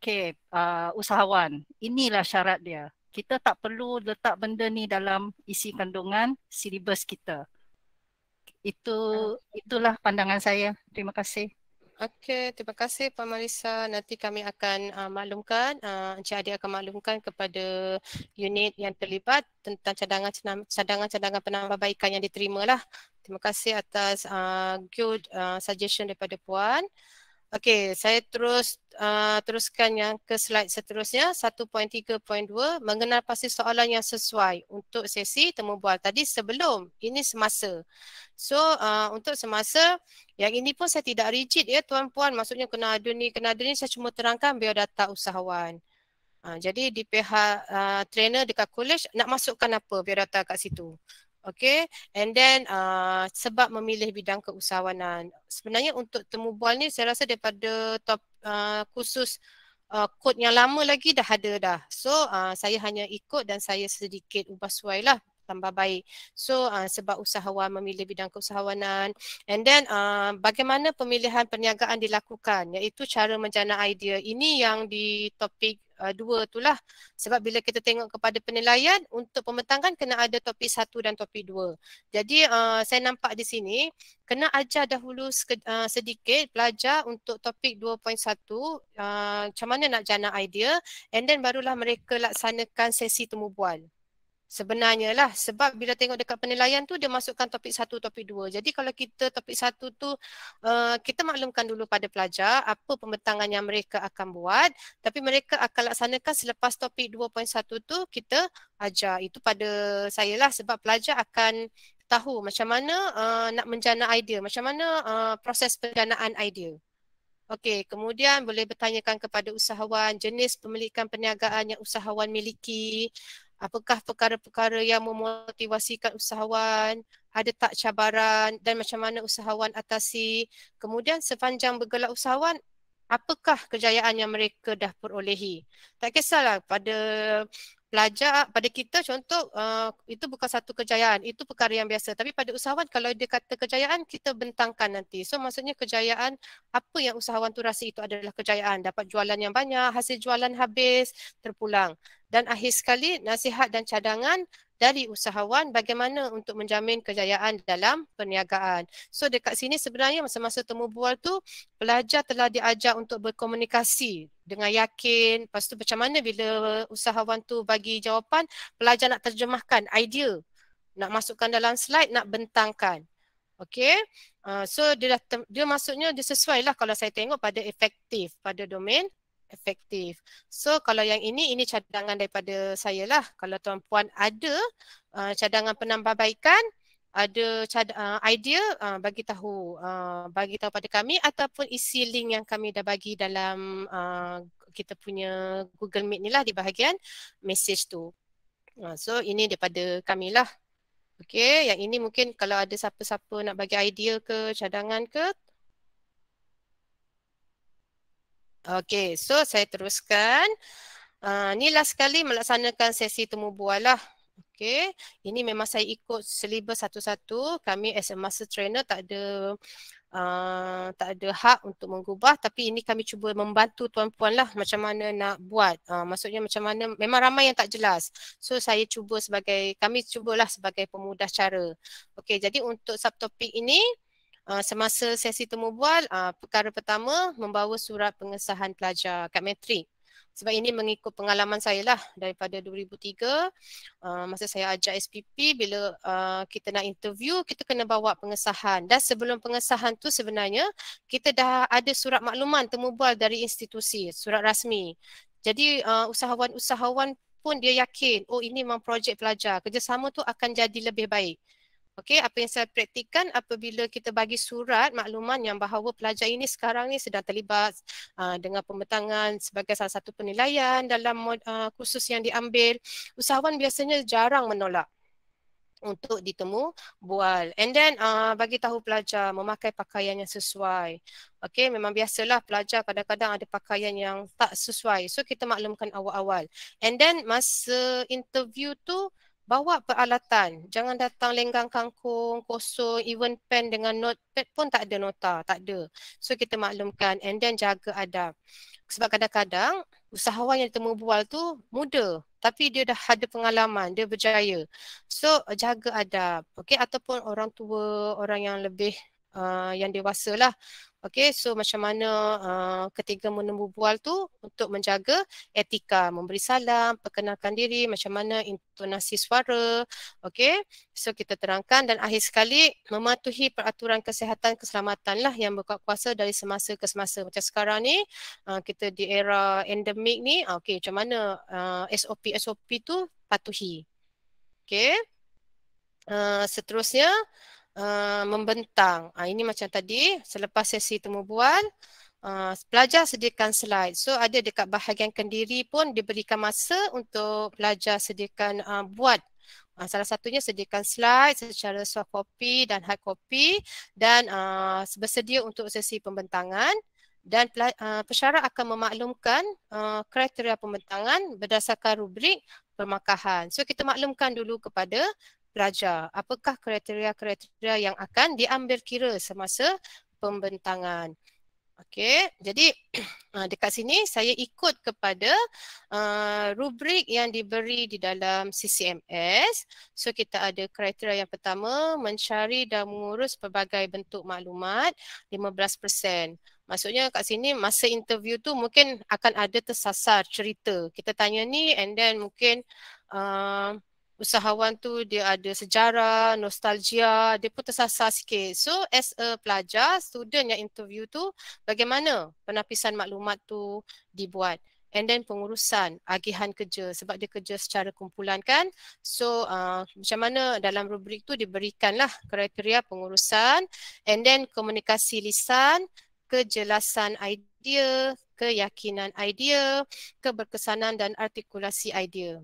okay, uh, usahawan. Inilah syarat dia. Kita tak perlu letak benda ni dalam isi kandungan silibus kita. Itu ah. itulah pandangan saya. Terima kasih. Okey, terima kasih Puan Marisa. Nanti kami akan uh, maklumkan, uh, Encik Adi akan maklumkan kepada unit yang terlibat tentang cadangan-cadangan penambahbaikan yang diterima. lah. Terima kasih atas uh, good uh, suggestion daripada Puan. Okey, saya terus uh, teruskan yang ke slide seterusnya 1.3.2 mengenal pasti soalan yang sesuai untuk sesi temu bual tadi sebelum ini semasa. So uh, untuk semasa yang ini pun saya tidak rigid ya tuan puan maksudnya kena ada ni kena ada ni saya cuma terangkan biodata usahawan. Uh, jadi di pihak uh, trainer dekat college nak masukkan apa biodata kat situ. Okay, and then uh, sebab memilih bidang keusahawanan. Sebenarnya untuk temubual ni saya rasa daripada top, uh, kursus uh, kod yang lama lagi dah ada dah. So uh, saya hanya ikut dan saya sedikit ubah suai lah tambah baik. So uh, sebab usahawan memilih bidang keusahawanan and then uh, bagaimana pemilihan perniagaan dilakukan iaitu cara menjana idea. Ini yang di topik uh, dua itulah sebab bila kita tengok kepada penilaian untuk pembentangan kena ada topik satu dan topik dua. Jadi uh, saya nampak di sini kena ajar dahulu uh, sedikit pelajar untuk topik 2.1 uh, macam mana nak jana idea and then barulah mereka laksanakan sesi temubual. Sebenarnya lah sebab bila tengok dekat penilaian tu dia masukkan topik satu, topik dua. Jadi kalau kita topik satu tu uh, kita maklumkan dulu pada pelajar apa pembentangan yang mereka akan buat. Tapi mereka akan laksanakan selepas topik 2.1 tu kita ajar. Itu pada saya lah sebab pelajar akan tahu macam mana uh, nak menjana idea. Macam mana uh, proses penjanaan idea. Okey, kemudian boleh bertanyakan kepada usahawan jenis pemilikan perniagaan yang usahawan miliki apakah perkara-perkara yang memotivasikan usahawan ada tak cabaran dan macam mana usahawan atasi kemudian sepanjang bergelak usahawan apakah kejayaan yang mereka dah perolehi. Tak kisahlah pada pelajar, pada kita contoh uh, itu bukan satu kejayaan, itu perkara yang biasa. Tapi pada usahawan kalau dia kata kejayaan, kita bentangkan nanti. So maksudnya kejayaan, apa yang usahawan tu rasa itu adalah kejayaan. Dapat jualan yang banyak, hasil jualan habis, terpulang. Dan akhir sekali, nasihat dan cadangan dari usahawan bagaimana untuk menjamin kejayaan dalam perniagaan. So dekat sini sebenarnya masa-masa temu bual tu pelajar telah diajar untuk berkomunikasi dengan yakin. Lepas tu macam mana bila usahawan tu bagi jawapan, pelajar nak terjemahkan idea. Nak masukkan dalam slide, nak bentangkan. Okay. Uh, ah, so dia, dah, dia maksudnya dia sesuai lah kalau saya tengok pada efektif pada domain efektif. So kalau yang ini, ini cadangan daripada saya lah. Kalau tuan puan ada uh, cadangan penambahbaikan, ada cad- uh, idea uh, bagi tahu uh, bagi tahu pada kami ataupun isi link yang kami dah bagi dalam uh, kita punya Google Meet ni lah di bahagian message tu. Uh, so ini daripada kami lah. Okay, yang ini mungkin kalau ada siapa-siapa nak bagi idea ke cadangan ke, Okey, so saya teruskan. Uh, ah, inilah sekali melaksanakan sesi temu buahlah. Okey, ini memang saya ikut silibus satu-satu. Kami as a master trainer tak ada uh, tak ada hak untuk mengubah tapi ini kami cuba membantu tuan-puan lah macam mana nak buat. Uh, maksudnya macam mana memang ramai yang tak jelas. So saya cuba sebagai kami cubalah sebagai pemudah cara. Okey, jadi untuk subtopik ini Ah, semasa sesi temu bual, ah, perkara pertama membawa surat pengesahan pelajar kat metrik. Sebab ini mengikut pengalaman saya lah daripada 2003 ah, masa saya ajar SPP bila kita nak interview kita kena bawa pengesahan dan sebelum pengesahan tu sebenarnya kita dah ada surat makluman temu bual dari institusi surat rasmi. Jadi usahawan-usahawan pun dia yakin oh ini memang projek pelajar kerjasama tu akan jadi lebih baik. Okey, apa yang saya praktikkan apabila kita bagi surat makluman yang bahawa pelajar ini sekarang ni sedang terlibat uh, dengan pembentangan sebagai salah satu penilaian dalam uh, kursus yang diambil, usahawan biasanya jarang menolak untuk ditemu bual. And then uh, bagi tahu pelajar memakai pakaian yang sesuai. Okey, memang biasalah pelajar kadang-kadang ada pakaian yang tak sesuai. So kita maklumkan awal-awal. And then masa interview tu bawa peralatan. Jangan datang lenggang kangkung, kosong, even pen dengan notepad pun tak ada nota, tak ada. So kita maklumkan and then jaga adab. Sebab kadang-kadang usahawan yang temu bual tu muda tapi dia dah ada pengalaman, dia berjaya. So jaga adab. okay ataupun orang tua, orang yang lebih uh, yang dewasa lah. Okay, so macam mana uh, ketiga menembubual tu untuk menjaga etika, memberi salam, perkenalkan diri, macam mana intonasi suara. Okay, so kita terangkan dan akhir sekali mematuhi peraturan kesihatan keselamatan lah yang berkuasa dari semasa ke semasa. Macam sekarang ni uh, kita di era endemik ni, uh, okay, macam mana SOP-SOP uh, tu patuhi. Okay, uh, seterusnya. Eh, membentang. Uh, ini macam tadi selepas sesi temu bual uh, pelajar sediakan slide. So ada dekat bahagian kendiri pun diberikan masa untuk pelajar sediakan uh, buat uh, salah satunya sediakan slide secara soft copy dan hard copy dan uh, bersedia untuk sesi pembentangan dan uh, pesyarah akan memaklumkan uh, kriteria pembentangan berdasarkan rubrik permakahan. So kita maklumkan dulu kepada Pelajar, Apakah kriteria-kriteria yang akan diambil kira semasa pembentangan. Okey, jadi ah, dekat sini saya ikut kepada uh, rubrik yang diberi di dalam CCMS. So kita ada kriteria yang pertama, mencari dan mengurus pelbagai bentuk maklumat 15%. Maksudnya kat sini masa interview tu mungkin akan ada tersasar cerita. Kita tanya ni and then mungkin uh, usahawan tu dia ada sejarah, nostalgia, dia pun tersasar sikit. So as a pelajar, student yang interview tu bagaimana penapisan maklumat tu dibuat. And then pengurusan, agihan kerja sebab dia kerja secara kumpulan kan. So uh, macam mana dalam rubrik tu diberikanlah kriteria pengurusan and then komunikasi lisan, kejelasan idea, keyakinan idea, keberkesanan dan artikulasi idea.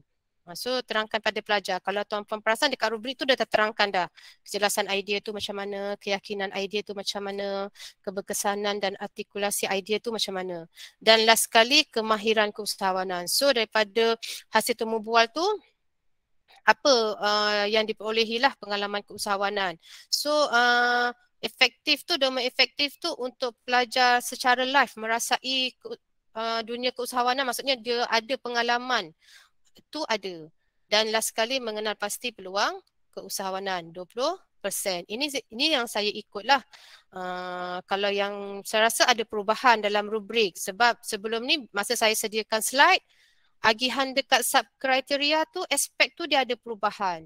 So terangkan pada pelajar. Kalau tuan puan perasan dekat rubrik tu dah terangkan dah. Kejelasan idea tu macam mana, keyakinan idea tu macam mana, keberkesanan dan artikulasi idea tu macam mana. Dan last sekali kemahiran keusahawanan. So daripada hasil temubual tu, apa uh, yang lah pengalaman keusahawanan. So uh, efektif tu, domain efektif tu untuk pelajar secara live merasai uh, dunia keusahawanan maksudnya dia ada pengalaman itu ada. Dan last sekali mengenal pasti peluang keusahawanan 20%. Ini ini yang saya ikutlah. Uh, kalau yang saya rasa ada perubahan dalam rubrik sebab sebelum ni masa saya sediakan slide agihan dekat sub kriteria tu aspek tu dia ada perubahan.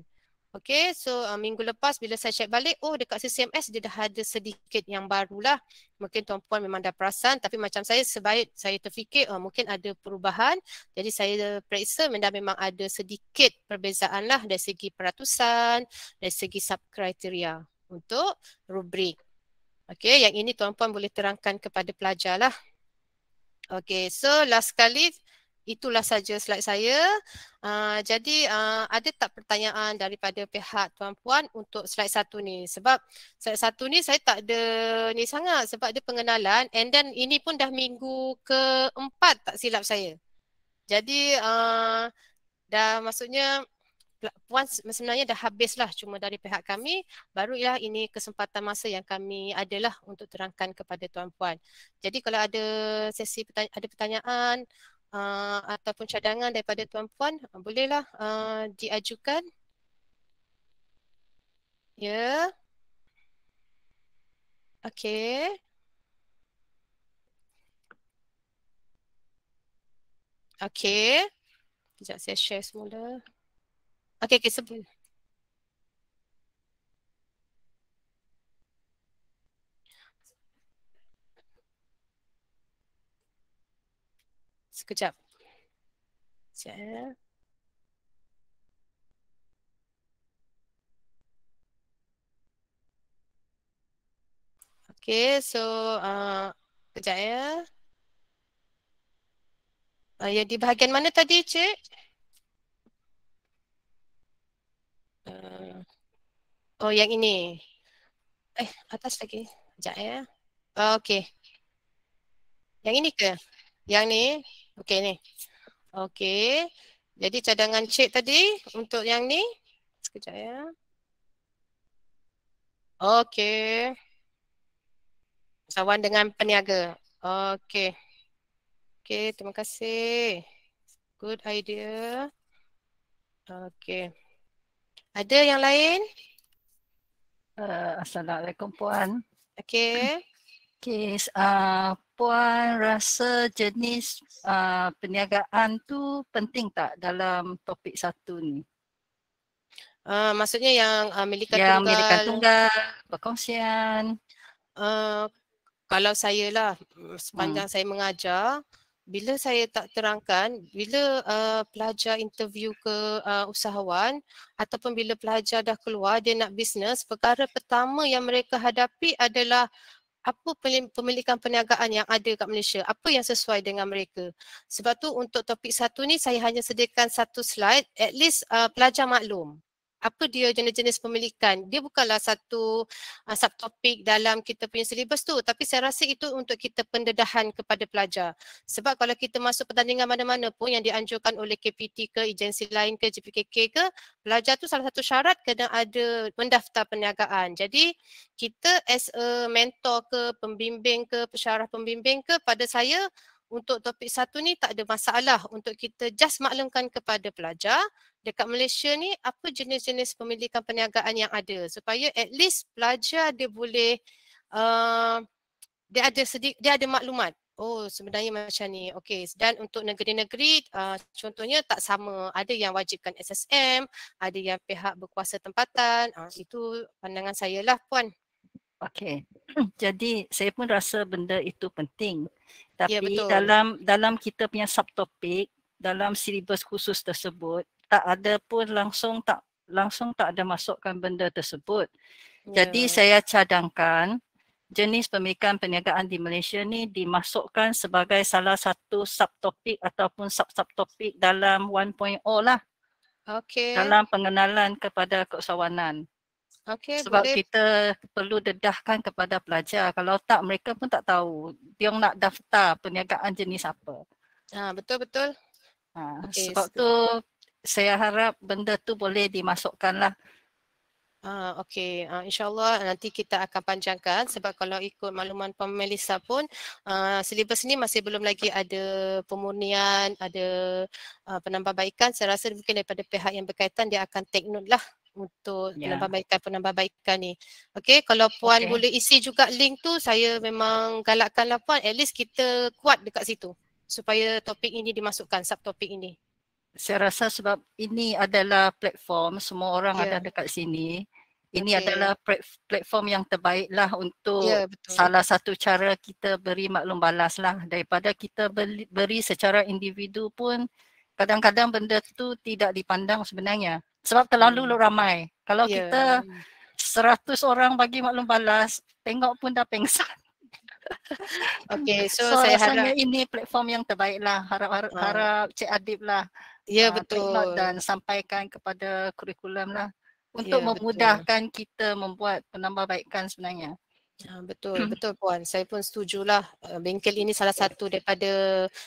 Okay, so uh, minggu lepas bila saya check balik, oh dekat CCMS dia dah ada sedikit yang barulah. Mungkin tuan puan memang dah perasan tapi macam saya sebaik saya terfikir oh, mungkin ada perubahan. Jadi saya periksa dah memang ada sedikit perbezaan lah dari segi peratusan, dari segi sub kriteria untuk rubrik. Okay, yang ini tuan puan boleh terangkan kepada pelajar lah. Okay, so last kali itulah saja slide saya. Uh, jadi uh, ada tak pertanyaan daripada pihak tuan-puan untuk slide satu ni? Sebab slide satu ni saya tak ada ni sangat sebab ada pengenalan and then ini pun dah minggu keempat tak silap saya. Jadi uh, dah maksudnya puan sebenarnya dah habis lah cuma dari pihak kami baru barulah ini kesempatan masa yang kami adalah untuk terangkan kepada tuan-puan. Jadi kalau ada sesi ada pertanyaan uh, ataupun cadangan daripada tuan-puan uh, bolehlah uh, diajukan. Ya. Yeah. Okey. Okey. Sekejap saya share semula. Okey, okay, sebelum. Sekejap. Sekejap. Okay, so uh, kejap ya. Uh, ya, di bahagian mana tadi, Cik? Uh, oh, yang ini. Eh, atas lagi. Sekejap ya. Uh, okay. Yang ini ke? Yang ni? Okey ni. Okey. Jadi cadangan cik tadi untuk yang ni. Sekejap ya. Okey. Sawan dengan peniaga. Okey. Okey, terima kasih. Good idea. Okey. Ada yang lain? Uh, Assalamualaikum Puan. Okey. Okey, uh, ah, perempuan rasa jenis uh, perniagaan tu penting tak dalam topik satu ni? Uh, maksudnya yang uh, milikan tunggal. Yang milikan tunggal, perkongsian. Uh, kalau saya lah sepanjang hmm. saya mengajar, bila saya tak terangkan, bila uh, pelajar interview ke uh, usahawan ataupun bila pelajar dah keluar dia nak bisnes, perkara pertama yang mereka hadapi adalah apa pemilikan perniagaan yang ada kat Malaysia, apa yang sesuai dengan mereka. Sebab tu untuk topik satu ni saya hanya sediakan satu slide, at least uh, pelajar maklum apa dia jenis-jenis pemilikan. Dia bukanlah satu uh, ah, subtopik dalam kita punya silibus tu tapi saya rasa itu untuk kita pendedahan kepada pelajar. Sebab kalau kita masuk pertandingan mana-mana pun yang dianjurkan oleh KPT ke agensi lain ke JPKK ke pelajar tu salah satu syarat kena ada mendaftar perniagaan. Jadi kita as a mentor ke pembimbing ke pesyarah pembimbing ke pada saya untuk topik satu ni tak ada masalah untuk kita just maklumkan kepada pelajar dekat Malaysia ni apa jenis-jenis pemilikan perniagaan yang ada supaya at least pelajar dia boleh uh, dia ada sedik, dia ada maklumat oh sebenarnya macam ni okey dan untuk negeri-negeri uh, contohnya tak sama ada yang wajibkan SSM ada yang pihak berkuasa tempatan uh, itu pandangan saya lah puan okey jadi saya pun rasa benda itu penting ya, tapi ya, dalam dalam kita punya subtopik dalam silibus khusus tersebut tak ada pun langsung tak langsung tak ada masukkan benda tersebut. Yeah. Jadi saya cadangkan jenis pemikiran perniagaan di Malaysia ni dimasukkan sebagai salah satu subtopik ataupun sub-subtopik dalam 1.0 lah. Okay. Dalam pengenalan kepada keusahawanan. Okay, Sebab boleh. kita perlu dedahkan kepada pelajar. Kalau tak mereka pun tak tahu dia nak daftar perniagaan jenis apa. Ha, betul-betul. Ha, ah, okay, sebab so tu saya harap benda tu boleh dimasukkan lah. Uh, ah, okay, uh, ah, insyaAllah nanti kita akan panjangkan sebab kalau ikut makluman pemelisa pun uh, silibus ni masih belum lagi ada pemurnian, ada uh, penambahbaikan. Saya rasa mungkin daripada pihak yang berkaitan dia akan take note lah untuk yeah. penambahbaikan-penambahbaikan ni. Okay, kalau Puan okay. boleh isi juga link tu saya memang galakkanlah Puan at least kita kuat dekat situ supaya topik ini dimasukkan, subtopik ini saya rasa sebab ini adalah platform semua orang yeah. ada dekat sini. Ini okay. adalah platform yang terbaiklah untuk yeah, ya, salah satu cara kita beri maklum balaslah daripada kita beri, secara individu pun kadang-kadang benda tu tidak dipandang sebenarnya sebab terlalu hmm. ramai. Kalau yeah. kita 100 orang bagi maklum balas, tengok pun dah pengsan. Okay, so, so saya harap ini platform yang terbaiklah. Harap-harap ah. harap, harap Cik Adib lah Ya ah, betul. Uh, dan sampaikan kepada kurikulum lah ya, untuk ya, memudahkan betul. kita membuat penambahbaikan sebenarnya. Ah, betul, hmm. betul Puan. Saya pun setuju lah ah, bengkel ini salah satu daripada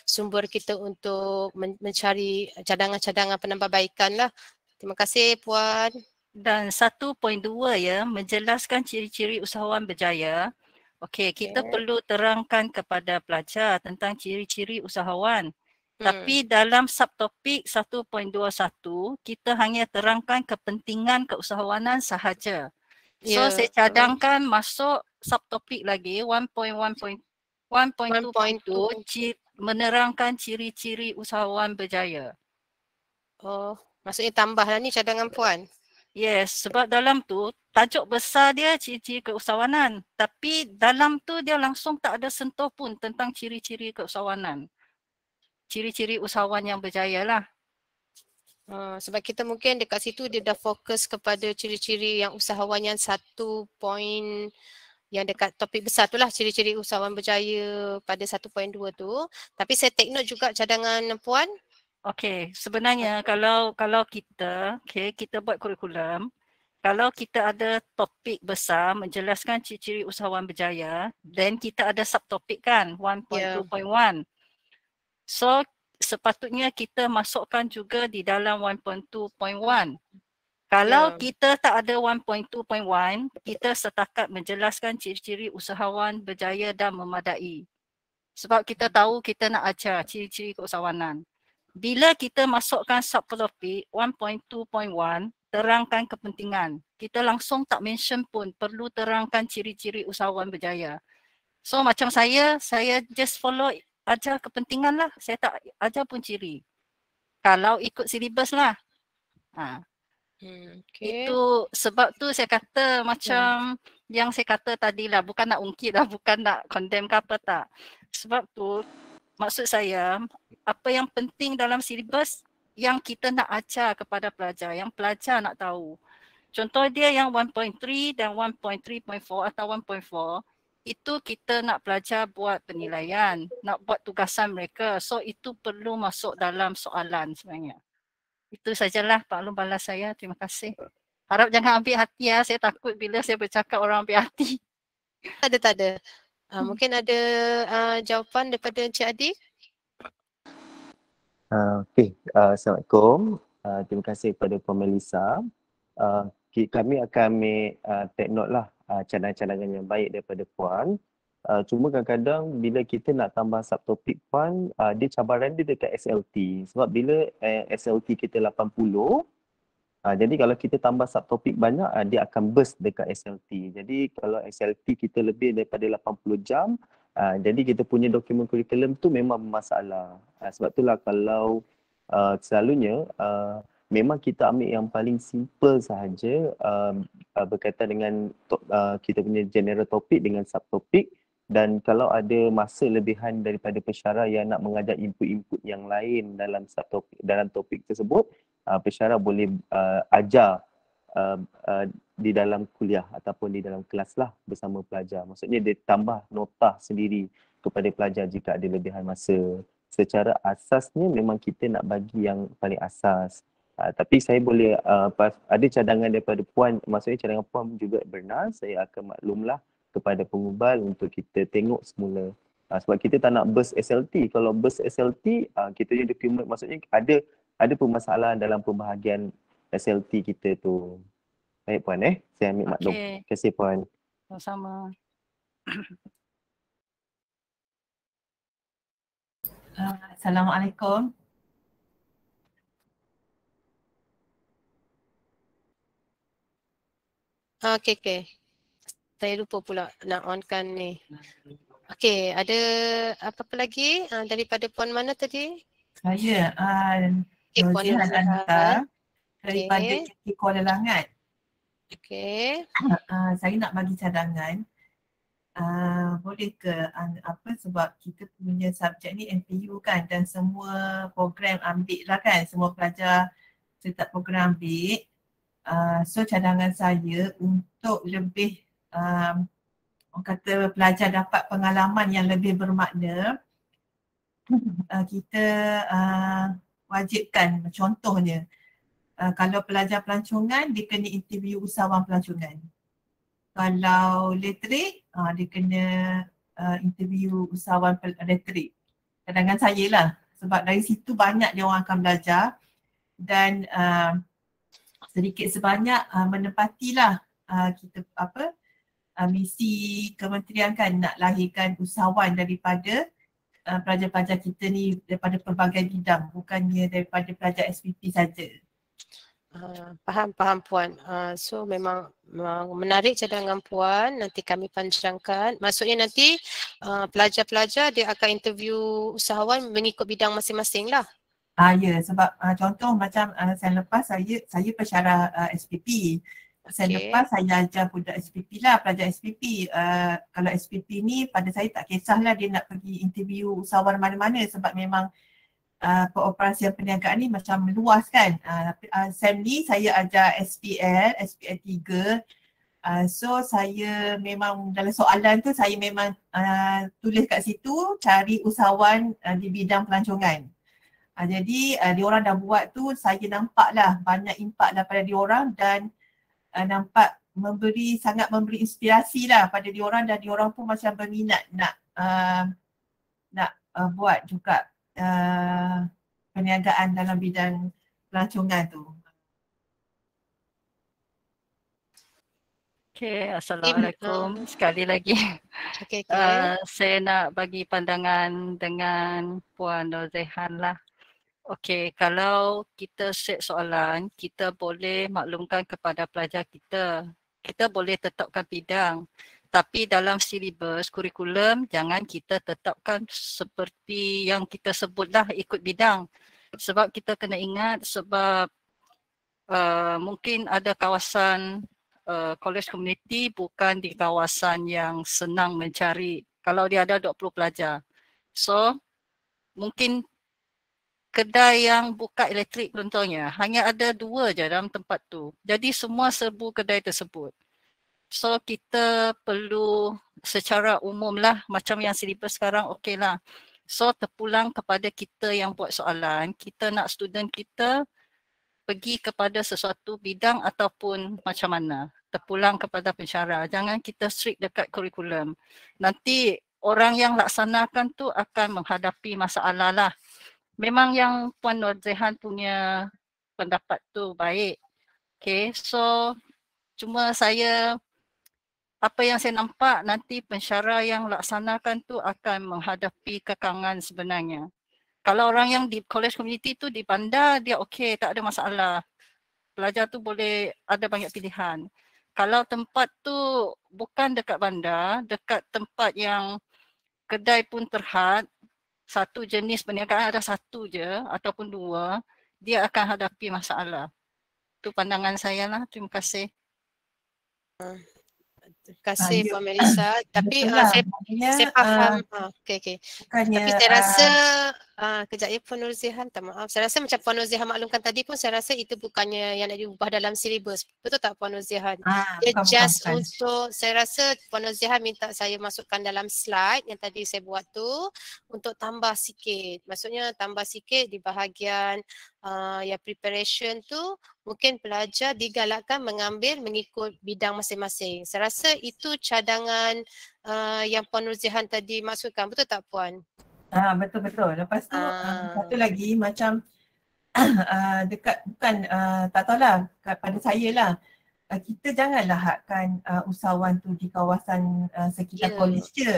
sumber kita untuk mencari cadangan-cadangan penambahbaikan lah. Terima kasih Puan. Dan satu dua ya, menjelaskan ciri-ciri usahawan berjaya. Okey, kita okay. Ya. perlu terangkan kepada pelajar tentang ciri-ciri usahawan. Tapi hmm. dalam subtopik 1.21, kita hanya terangkan kepentingan keusahawanan sahaja. So yeah. saya cadangkan masuk subtopik lagi 1.1.1.2.2 menerangkan ciri-ciri usahawan berjaya. Oh, maksudnya tambahlah ni cadangan puan. Yes, sebab dalam tu tajuk besar dia ciri-ciri keusahawanan, tapi dalam tu dia langsung tak ada sentuh pun tentang ciri-ciri keusahawanan ciri-ciri usahawan yang berjaya lah. Uh, sebab kita mungkin dekat situ dia dah fokus kepada ciri-ciri yang usahawan yang satu poin yang dekat topik besar tu lah ciri-ciri usahawan berjaya pada satu dua tu. Tapi saya take note juga cadangan puan. Okey, sebenarnya kalau kalau kita, okay kita buat kurikulum, kalau kita ada topik besar menjelaskan ciri-ciri usahawan berjaya, then kita ada subtopik kan 1.2.1. Yeah. Ya. So sepatutnya kita masukkan juga di dalam 1.2.1. Kalau yeah. kita tak ada 1.2.1, kita setakat menjelaskan ciri-ciri usahawan berjaya dan memadai. Sebab kita tahu kita nak ajar ciri-ciri keusahawanan. Bila kita masukkan subtopik 1.2.1, terangkan kepentingan. Kita langsung tak mention pun perlu terangkan ciri-ciri usahawan berjaya. So macam saya, saya just follow ajar kepentingan lah. Saya tak ajar pun ciri. Kalau ikut silibus lah. Ha. Hmm, okay. Itu sebab tu saya kata macam hmm. yang saya kata tadi lah. Bukan nak ungkit lah. Bukan nak condemn ke apa tak. Sebab tu maksud saya apa yang penting dalam silibus yang kita nak ajar kepada pelajar. Yang pelajar nak tahu. Contoh dia yang 1.3 dan 1.3.4 atau 1.4 itu kita nak belajar buat penilaian, nak buat tugasan mereka. So itu perlu masuk dalam soalan sebenarnya. Itu sajalah Pak Lum balas saya. Terima kasih. Harap jangan ambil hati ya. Saya takut bila saya bercakap orang ambil hati. Tak ada, tak ada. Uh, mungkin ada uh, jawapan daripada Encik Adi. Uh, ah, okay. Uh, Assalamualaikum. Uh, terima kasih kepada Puan Melissa. Uh, kami akan ambil uh, take note lah uh, cadangan-cadangan yang baik daripada Puan. Uh, cuma kadang-kadang bila kita nak tambah subtopik Puan, uh, dia cabaran dia dekat SLT. Sebab bila uh, eh, SLT kita 80, uh, jadi kalau kita tambah subtopik banyak, uh, dia akan burst dekat SLT. Jadi kalau SLT kita lebih daripada 80 jam, uh, jadi kita punya dokumen kurikulum tu memang masalah. Uh, sebab itulah kalau uh, selalunya uh, memang kita ambil yang paling simple sahaja uh, uh, berkaitan dengan to- uh, kita punya general topik dengan subtopik dan kalau ada masa lebihan daripada pesyarah yang nak mengajar input-input yang lain dalam subtopik dalam topik tersebut uh, pesyarah boleh uh, ajar uh, uh, di dalam kuliah ataupun di dalam kelas lah bersama pelajar maksudnya dia tambah nota sendiri kepada pelajar jika ada lebihan masa secara asasnya memang kita nak bagi yang paling asas Uh, tapi saya boleh uh, pas, ada cadangan daripada puan maksudnya cadangan puan juga benar saya akan maklumlah kepada pengubal untuk kita tengok semula uh, sebab kita tak nak burst SLT kalau bus SLT uh, kita punya dokumen maksudnya ada ada permasalahan dalam pembahagian SLT kita tu baik puan eh saya ambil maklum okay. terima kasih puan sama-sama Assalamualaikum. Okey, okey. Saya lupa pula nak onkan ni. Okey, ada apa-apa lagi uh, daripada puan mana tadi? Saya, uh, okay, Puan daripada okay. KK Kuala Langat. Okey. Uh, uh, saya nak bagi cadangan. Uh, boleh ke uh, apa sebab kita punya subjek ni NPU kan dan semua program ambil lah kan semua pelajar setiap program ambil Ah, so cadangan saya untuk lebih um, orang kata pelajar dapat pengalaman yang lebih bermakna uh, kita uh, wajibkan contohnya uh, kalau pelajar pelancongan dia kena interview usahawan pelancongan kalau elektrik uh, dia kena uh, interview usahawan elektrik cadangan saya lah sebab dari situ banyak dia orang akan belajar dan uh, sedikit sebanyak uh, menepatilah uh, kita apa uh, misi kementerian kan nak lahirkan usahawan daripada uh, pelajar-pelajar kita ni daripada pelbagai bidang bukannya daripada pelajar SPP saja. Uh, faham faham puan. Uh, so memang, memang menarik cadangan puan nanti kami panjangkan. Maksudnya nanti uh, pelajar-pelajar dia akan interview usahawan mengikut bidang masing-masing lah. Ah ya yeah, sebab uh, contoh macam uh, saya lepas saya saya pensyarah uh, ah, SPP. Saya okay. lepas saya ajar budak SPP lah pelajar SPP. Uh, kalau SPP ni pada saya tak kisahlah dia nak pergi interview usahawan mana-mana sebab memang uh, peroperasian perniagaan ni macam luas kan. uh, uh, SEM ni saya ajar SPL, SPL 3. Uh, so saya memang dalam soalan tu saya memang uh, tulis kat situ cari usahawan uh, di bidang pelancongan. Uh, jadi uh, ah, diorang dah buat tu saya nampaklah banyak impak daripada diorang dan uh, nampak memberi sangat memberi inspirasi lah pada diorang dan diorang pun macam berminat nak uh, nak uh, buat juga uh, perniagaan dalam bidang pelancongan tu. Okay, Assalamualaikum sekali lagi. Okay, okay. Uh, saya nak bagi pandangan dengan Puan Nozehan lah. Okey, kalau kita set soalan, kita boleh maklumkan kepada pelajar kita. Kita boleh tetapkan bidang. Tapi dalam silibus, kurikulum, jangan kita tetapkan seperti yang kita sebutlah ikut bidang. Sebab kita kena ingat sebab uh, mungkin ada kawasan uh, college community bukan di kawasan yang senang mencari. Kalau dia ada 20 pelajar. So, mungkin kedai yang buka elektrik contohnya hanya ada dua je dalam tempat tu jadi semua serbu kedai tersebut so kita perlu secara umum lah macam yang silibus sekarang okey lah so terpulang kepada kita yang buat soalan kita nak student kita pergi kepada sesuatu bidang ataupun macam mana terpulang kepada pencara jangan kita strict dekat kurikulum nanti orang yang laksanakan tu akan menghadapi masalah lah memang yang Puan Nur Zehan punya pendapat tu baik. Okay, so cuma saya apa yang saya nampak nanti pensyarah yang laksanakan tu akan menghadapi kekangan sebenarnya. Kalau orang yang di college community tu di bandar dia okey tak ada masalah. Pelajar tu boleh ada banyak pilihan. Kalau tempat tu bukan dekat bandar, dekat tempat yang kedai pun terhad, satu jenis perniagaan ada satu je ataupun dua, dia akan hadapi masalah. Itu pandangan saya lah. Terima kasih. Uh. Terima kasih ah, Puan Melissa. Tapi uh, lah. saya, saya faham. Uh, ah, okay, okay. Bukannya, Tapi saya rasa, uh, uh, kejap ya Puan Nurzihan, tak maaf. Saya rasa macam Puan Nurzihan maklumkan tadi pun saya rasa itu bukannya yang nak diubah dalam silibus. Betul tak Puan Nurzihan? Ah, bukan, just bukan, untuk, saya rasa Puan Nurzihan minta saya masukkan dalam slide yang tadi saya buat tu untuk tambah sikit. Maksudnya tambah sikit di bahagian uh, yang preparation tu mungkin pelajar digalakkan mengambil mengikut bidang masing-masing. Saya rasa itu cadangan uh, yang Puan Ruzihan tadi maksudkan. Betul tak Puan? Ah ha, betul betul. Lepas tu ah. Um, satu lagi macam ah, dekat bukan ah, tak tahulah pada saya lah uh, kita janganlah hakkan uh, usahawan tu di kawasan uh, sekitar kolej ya. je.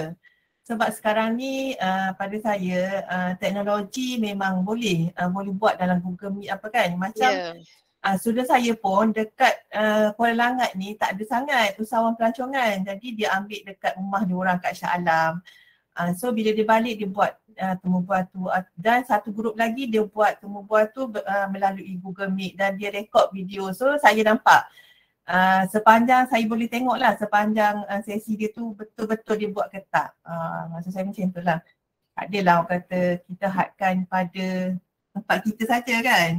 Sebab sekarang ni uh, pada saya uh, teknologi memang boleh uh, boleh buat dalam Google Meet apa kan. Macam yeah. Uh, Sudah saya pun dekat uh, Kuala Langat ni tak ada sangat usahawan pelancongan. Jadi dia ambil dekat rumah dia orang kat Shah Alam. Uh, so bila dia balik dia buat uh, ah, temu buah tu uh, dan satu grup lagi dia buat temu buah tu uh, melalui Google Meet dan dia rekod video. So saya nampak uh, sepanjang saya boleh tengok lah sepanjang uh, sesi dia tu betul-betul dia buat ketat. Uh, maksud saya macam tu lah. Tak adalah orang kata kita hadkan pada tempat kita saja kan.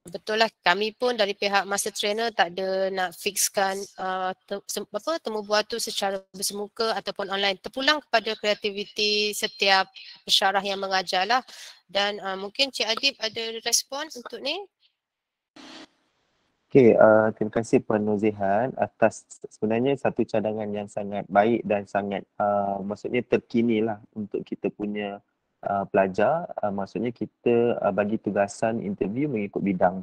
Betul lah kami pun dari pihak master trainer tak ada nak fixkan uh, apa temu buat tu secara bersemuka ataupun online. Terpulang kepada kreativiti setiap pesarah yang mengajarlah Dan uh, mungkin Cik Adib ada respon untuk ni? Okay, uh, terima kasih Puan Nozihan atas sebenarnya satu cadangan yang sangat baik dan sangat uh, maksudnya terkini lah untuk kita punya uh, pelajar uh, maksudnya kita uh, bagi tugasan interview mengikut bidang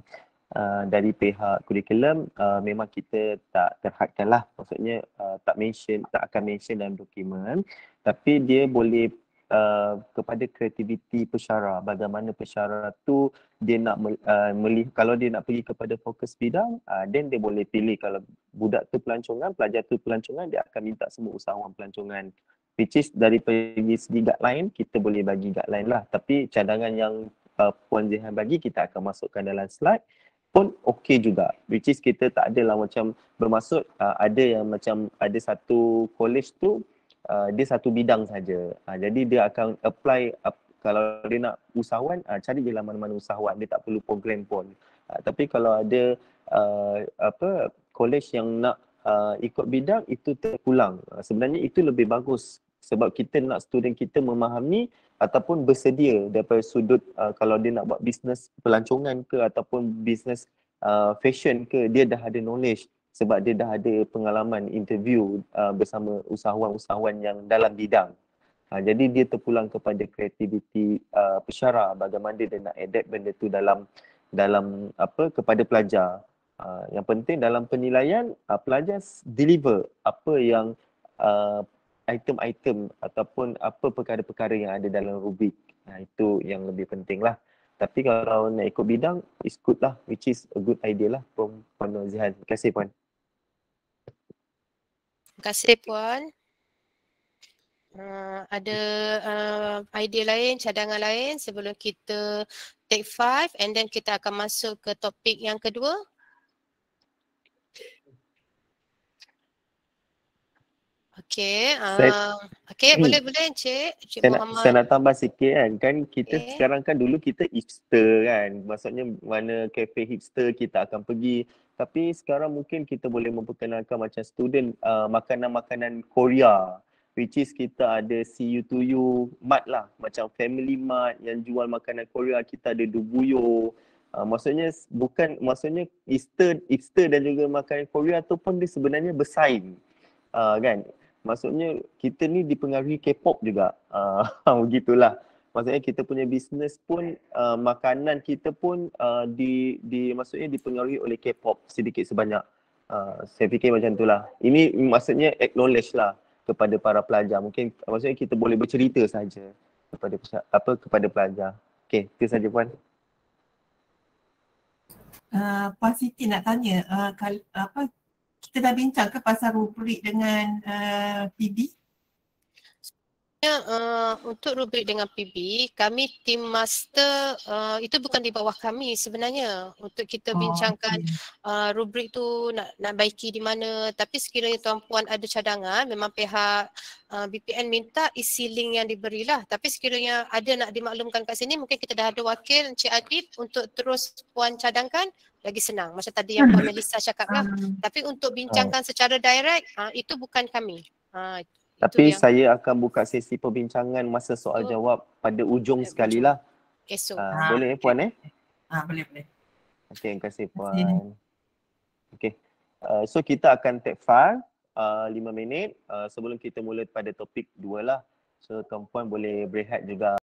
Uh, dari pihak kurikulum uh, memang kita tak terhadkan lah maksudnya uh, tak mention tak akan mention dalam dokumen tapi dia boleh uh, kepada kreativiti pesara bagaimana pesara tu dia nak uh, melihat kalau dia nak pergi kepada fokus bidang uh, then dia boleh pilih kalau budak tu pelancongan pelajar tu pelancongan dia akan minta semua usahawan pelancongan which is dari segi guideline kita boleh bagi guideline lah tapi cadangan yang uh, Puan Zihan bagi kita akan masukkan dalam slide pun okey juga which is kita tak adalah macam bermaksud uh, ada yang macam ada satu college tu uh, dia satu bidang saja uh, jadi dia akan apply uh, kalau dia nak usahawan uh, cari je lah mana-mana usahawan dia tak perlu program pun uh, tapi kalau ada uh, apa college yang nak Uh, ikut bidang itu terpulang. Uh, sebenarnya itu lebih bagus sebab kita nak student kita memahami ataupun bersedia daripada sudut uh, kalau dia nak buat bisnes pelancongan ke ataupun bisnes uh, fashion ke dia dah ada knowledge sebab dia dah ada pengalaman interview uh, bersama usahawan-usahawan yang dalam bidang. Uh, jadi dia terpulang kepada kreativiti uh, pesara bagaimana dia nak adapt benda tu dalam dalam apa kepada pelajar. Uh, yang penting dalam penilaian uh, pelajar deliver apa yang uh, item-item ataupun apa perkara-perkara yang ada dalam rubik. Nah, itu yang lebih penting lah. Tapi kalau nak ikut bidang, it's good lah. Which is a good idea lah Puan, Puan Nur Zihan. Terima kasih Puan. Terima kasih Puan. Uh, ada uh, idea lain, cadangan lain sebelum kita take five and then kita akan masuk ke topik yang kedua. Okey. Uh, saya... Eh, okey, hmm. boleh boleh Encik. Encik saya Nak, saya nak tambah sikit kan. Kan kita okay. sekarang kan dulu kita hipster kan. Maksudnya mana kafe hipster kita akan pergi. Tapi sekarang mungkin kita boleh memperkenalkan macam student uh, makanan-makanan Korea. Which is kita ada See You To You Mart lah. Macam Family Mart yang jual makanan Korea. Kita ada Dubuyo. Uh, maksudnya bukan maksudnya Easter Easter dan juga makanan Korea tu pun dia sebenarnya bersaing uh, kan maksudnya kita ni dipengaruhi K-pop juga. Uh, begitulah. Maksudnya kita punya bisnes pun uh, makanan kita pun uh, di di maksudnya dipengaruhi oleh K-pop sedikit sebanyak. Uh, saya fikir macam itulah. Ini maksudnya acknowledge lah kepada para pelajar. Mungkin maksudnya kita boleh bercerita saja kepada apa kepada pelajar. Okey, itu saja puan. Uh, Pak Siti nak tanya, uh, kal- apa kita dah bincang ke pasal rubrik dengan uh, eh, PB? Ya, uh, untuk rubrik dengan PB, kami tim master uh, itu bukan di bawah kami sebenarnya untuk kita oh, bincangkan uh, rubrik tu nak nak baiki di mana. Tapi sekiranya tuan puan ada cadangan, memang pihak uh, BPN minta isi link yang diberilah. Tapi sekiranya ada nak dimaklumkan kat sini, mungkin kita dah ada wakil Encik Adib untuk terus puan cadangkan lagi senang macam tadi yang hmm. Puan Melissa cakap kan tapi untuk ah. bincangkan oh. secara direct ha, itu bukan kami ha, tapi itu saya akan buka sesi perbincangan masa soal oh. jawab pada ujung okay. sekali lah esok ha, ha. boleh eh Puan eh ha, boleh boleh okay terima kasih Puan okay uh, so kita akan take file uh, lima minit uh, sebelum kita mula pada topik dua lah so tuan-puan boleh berehat juga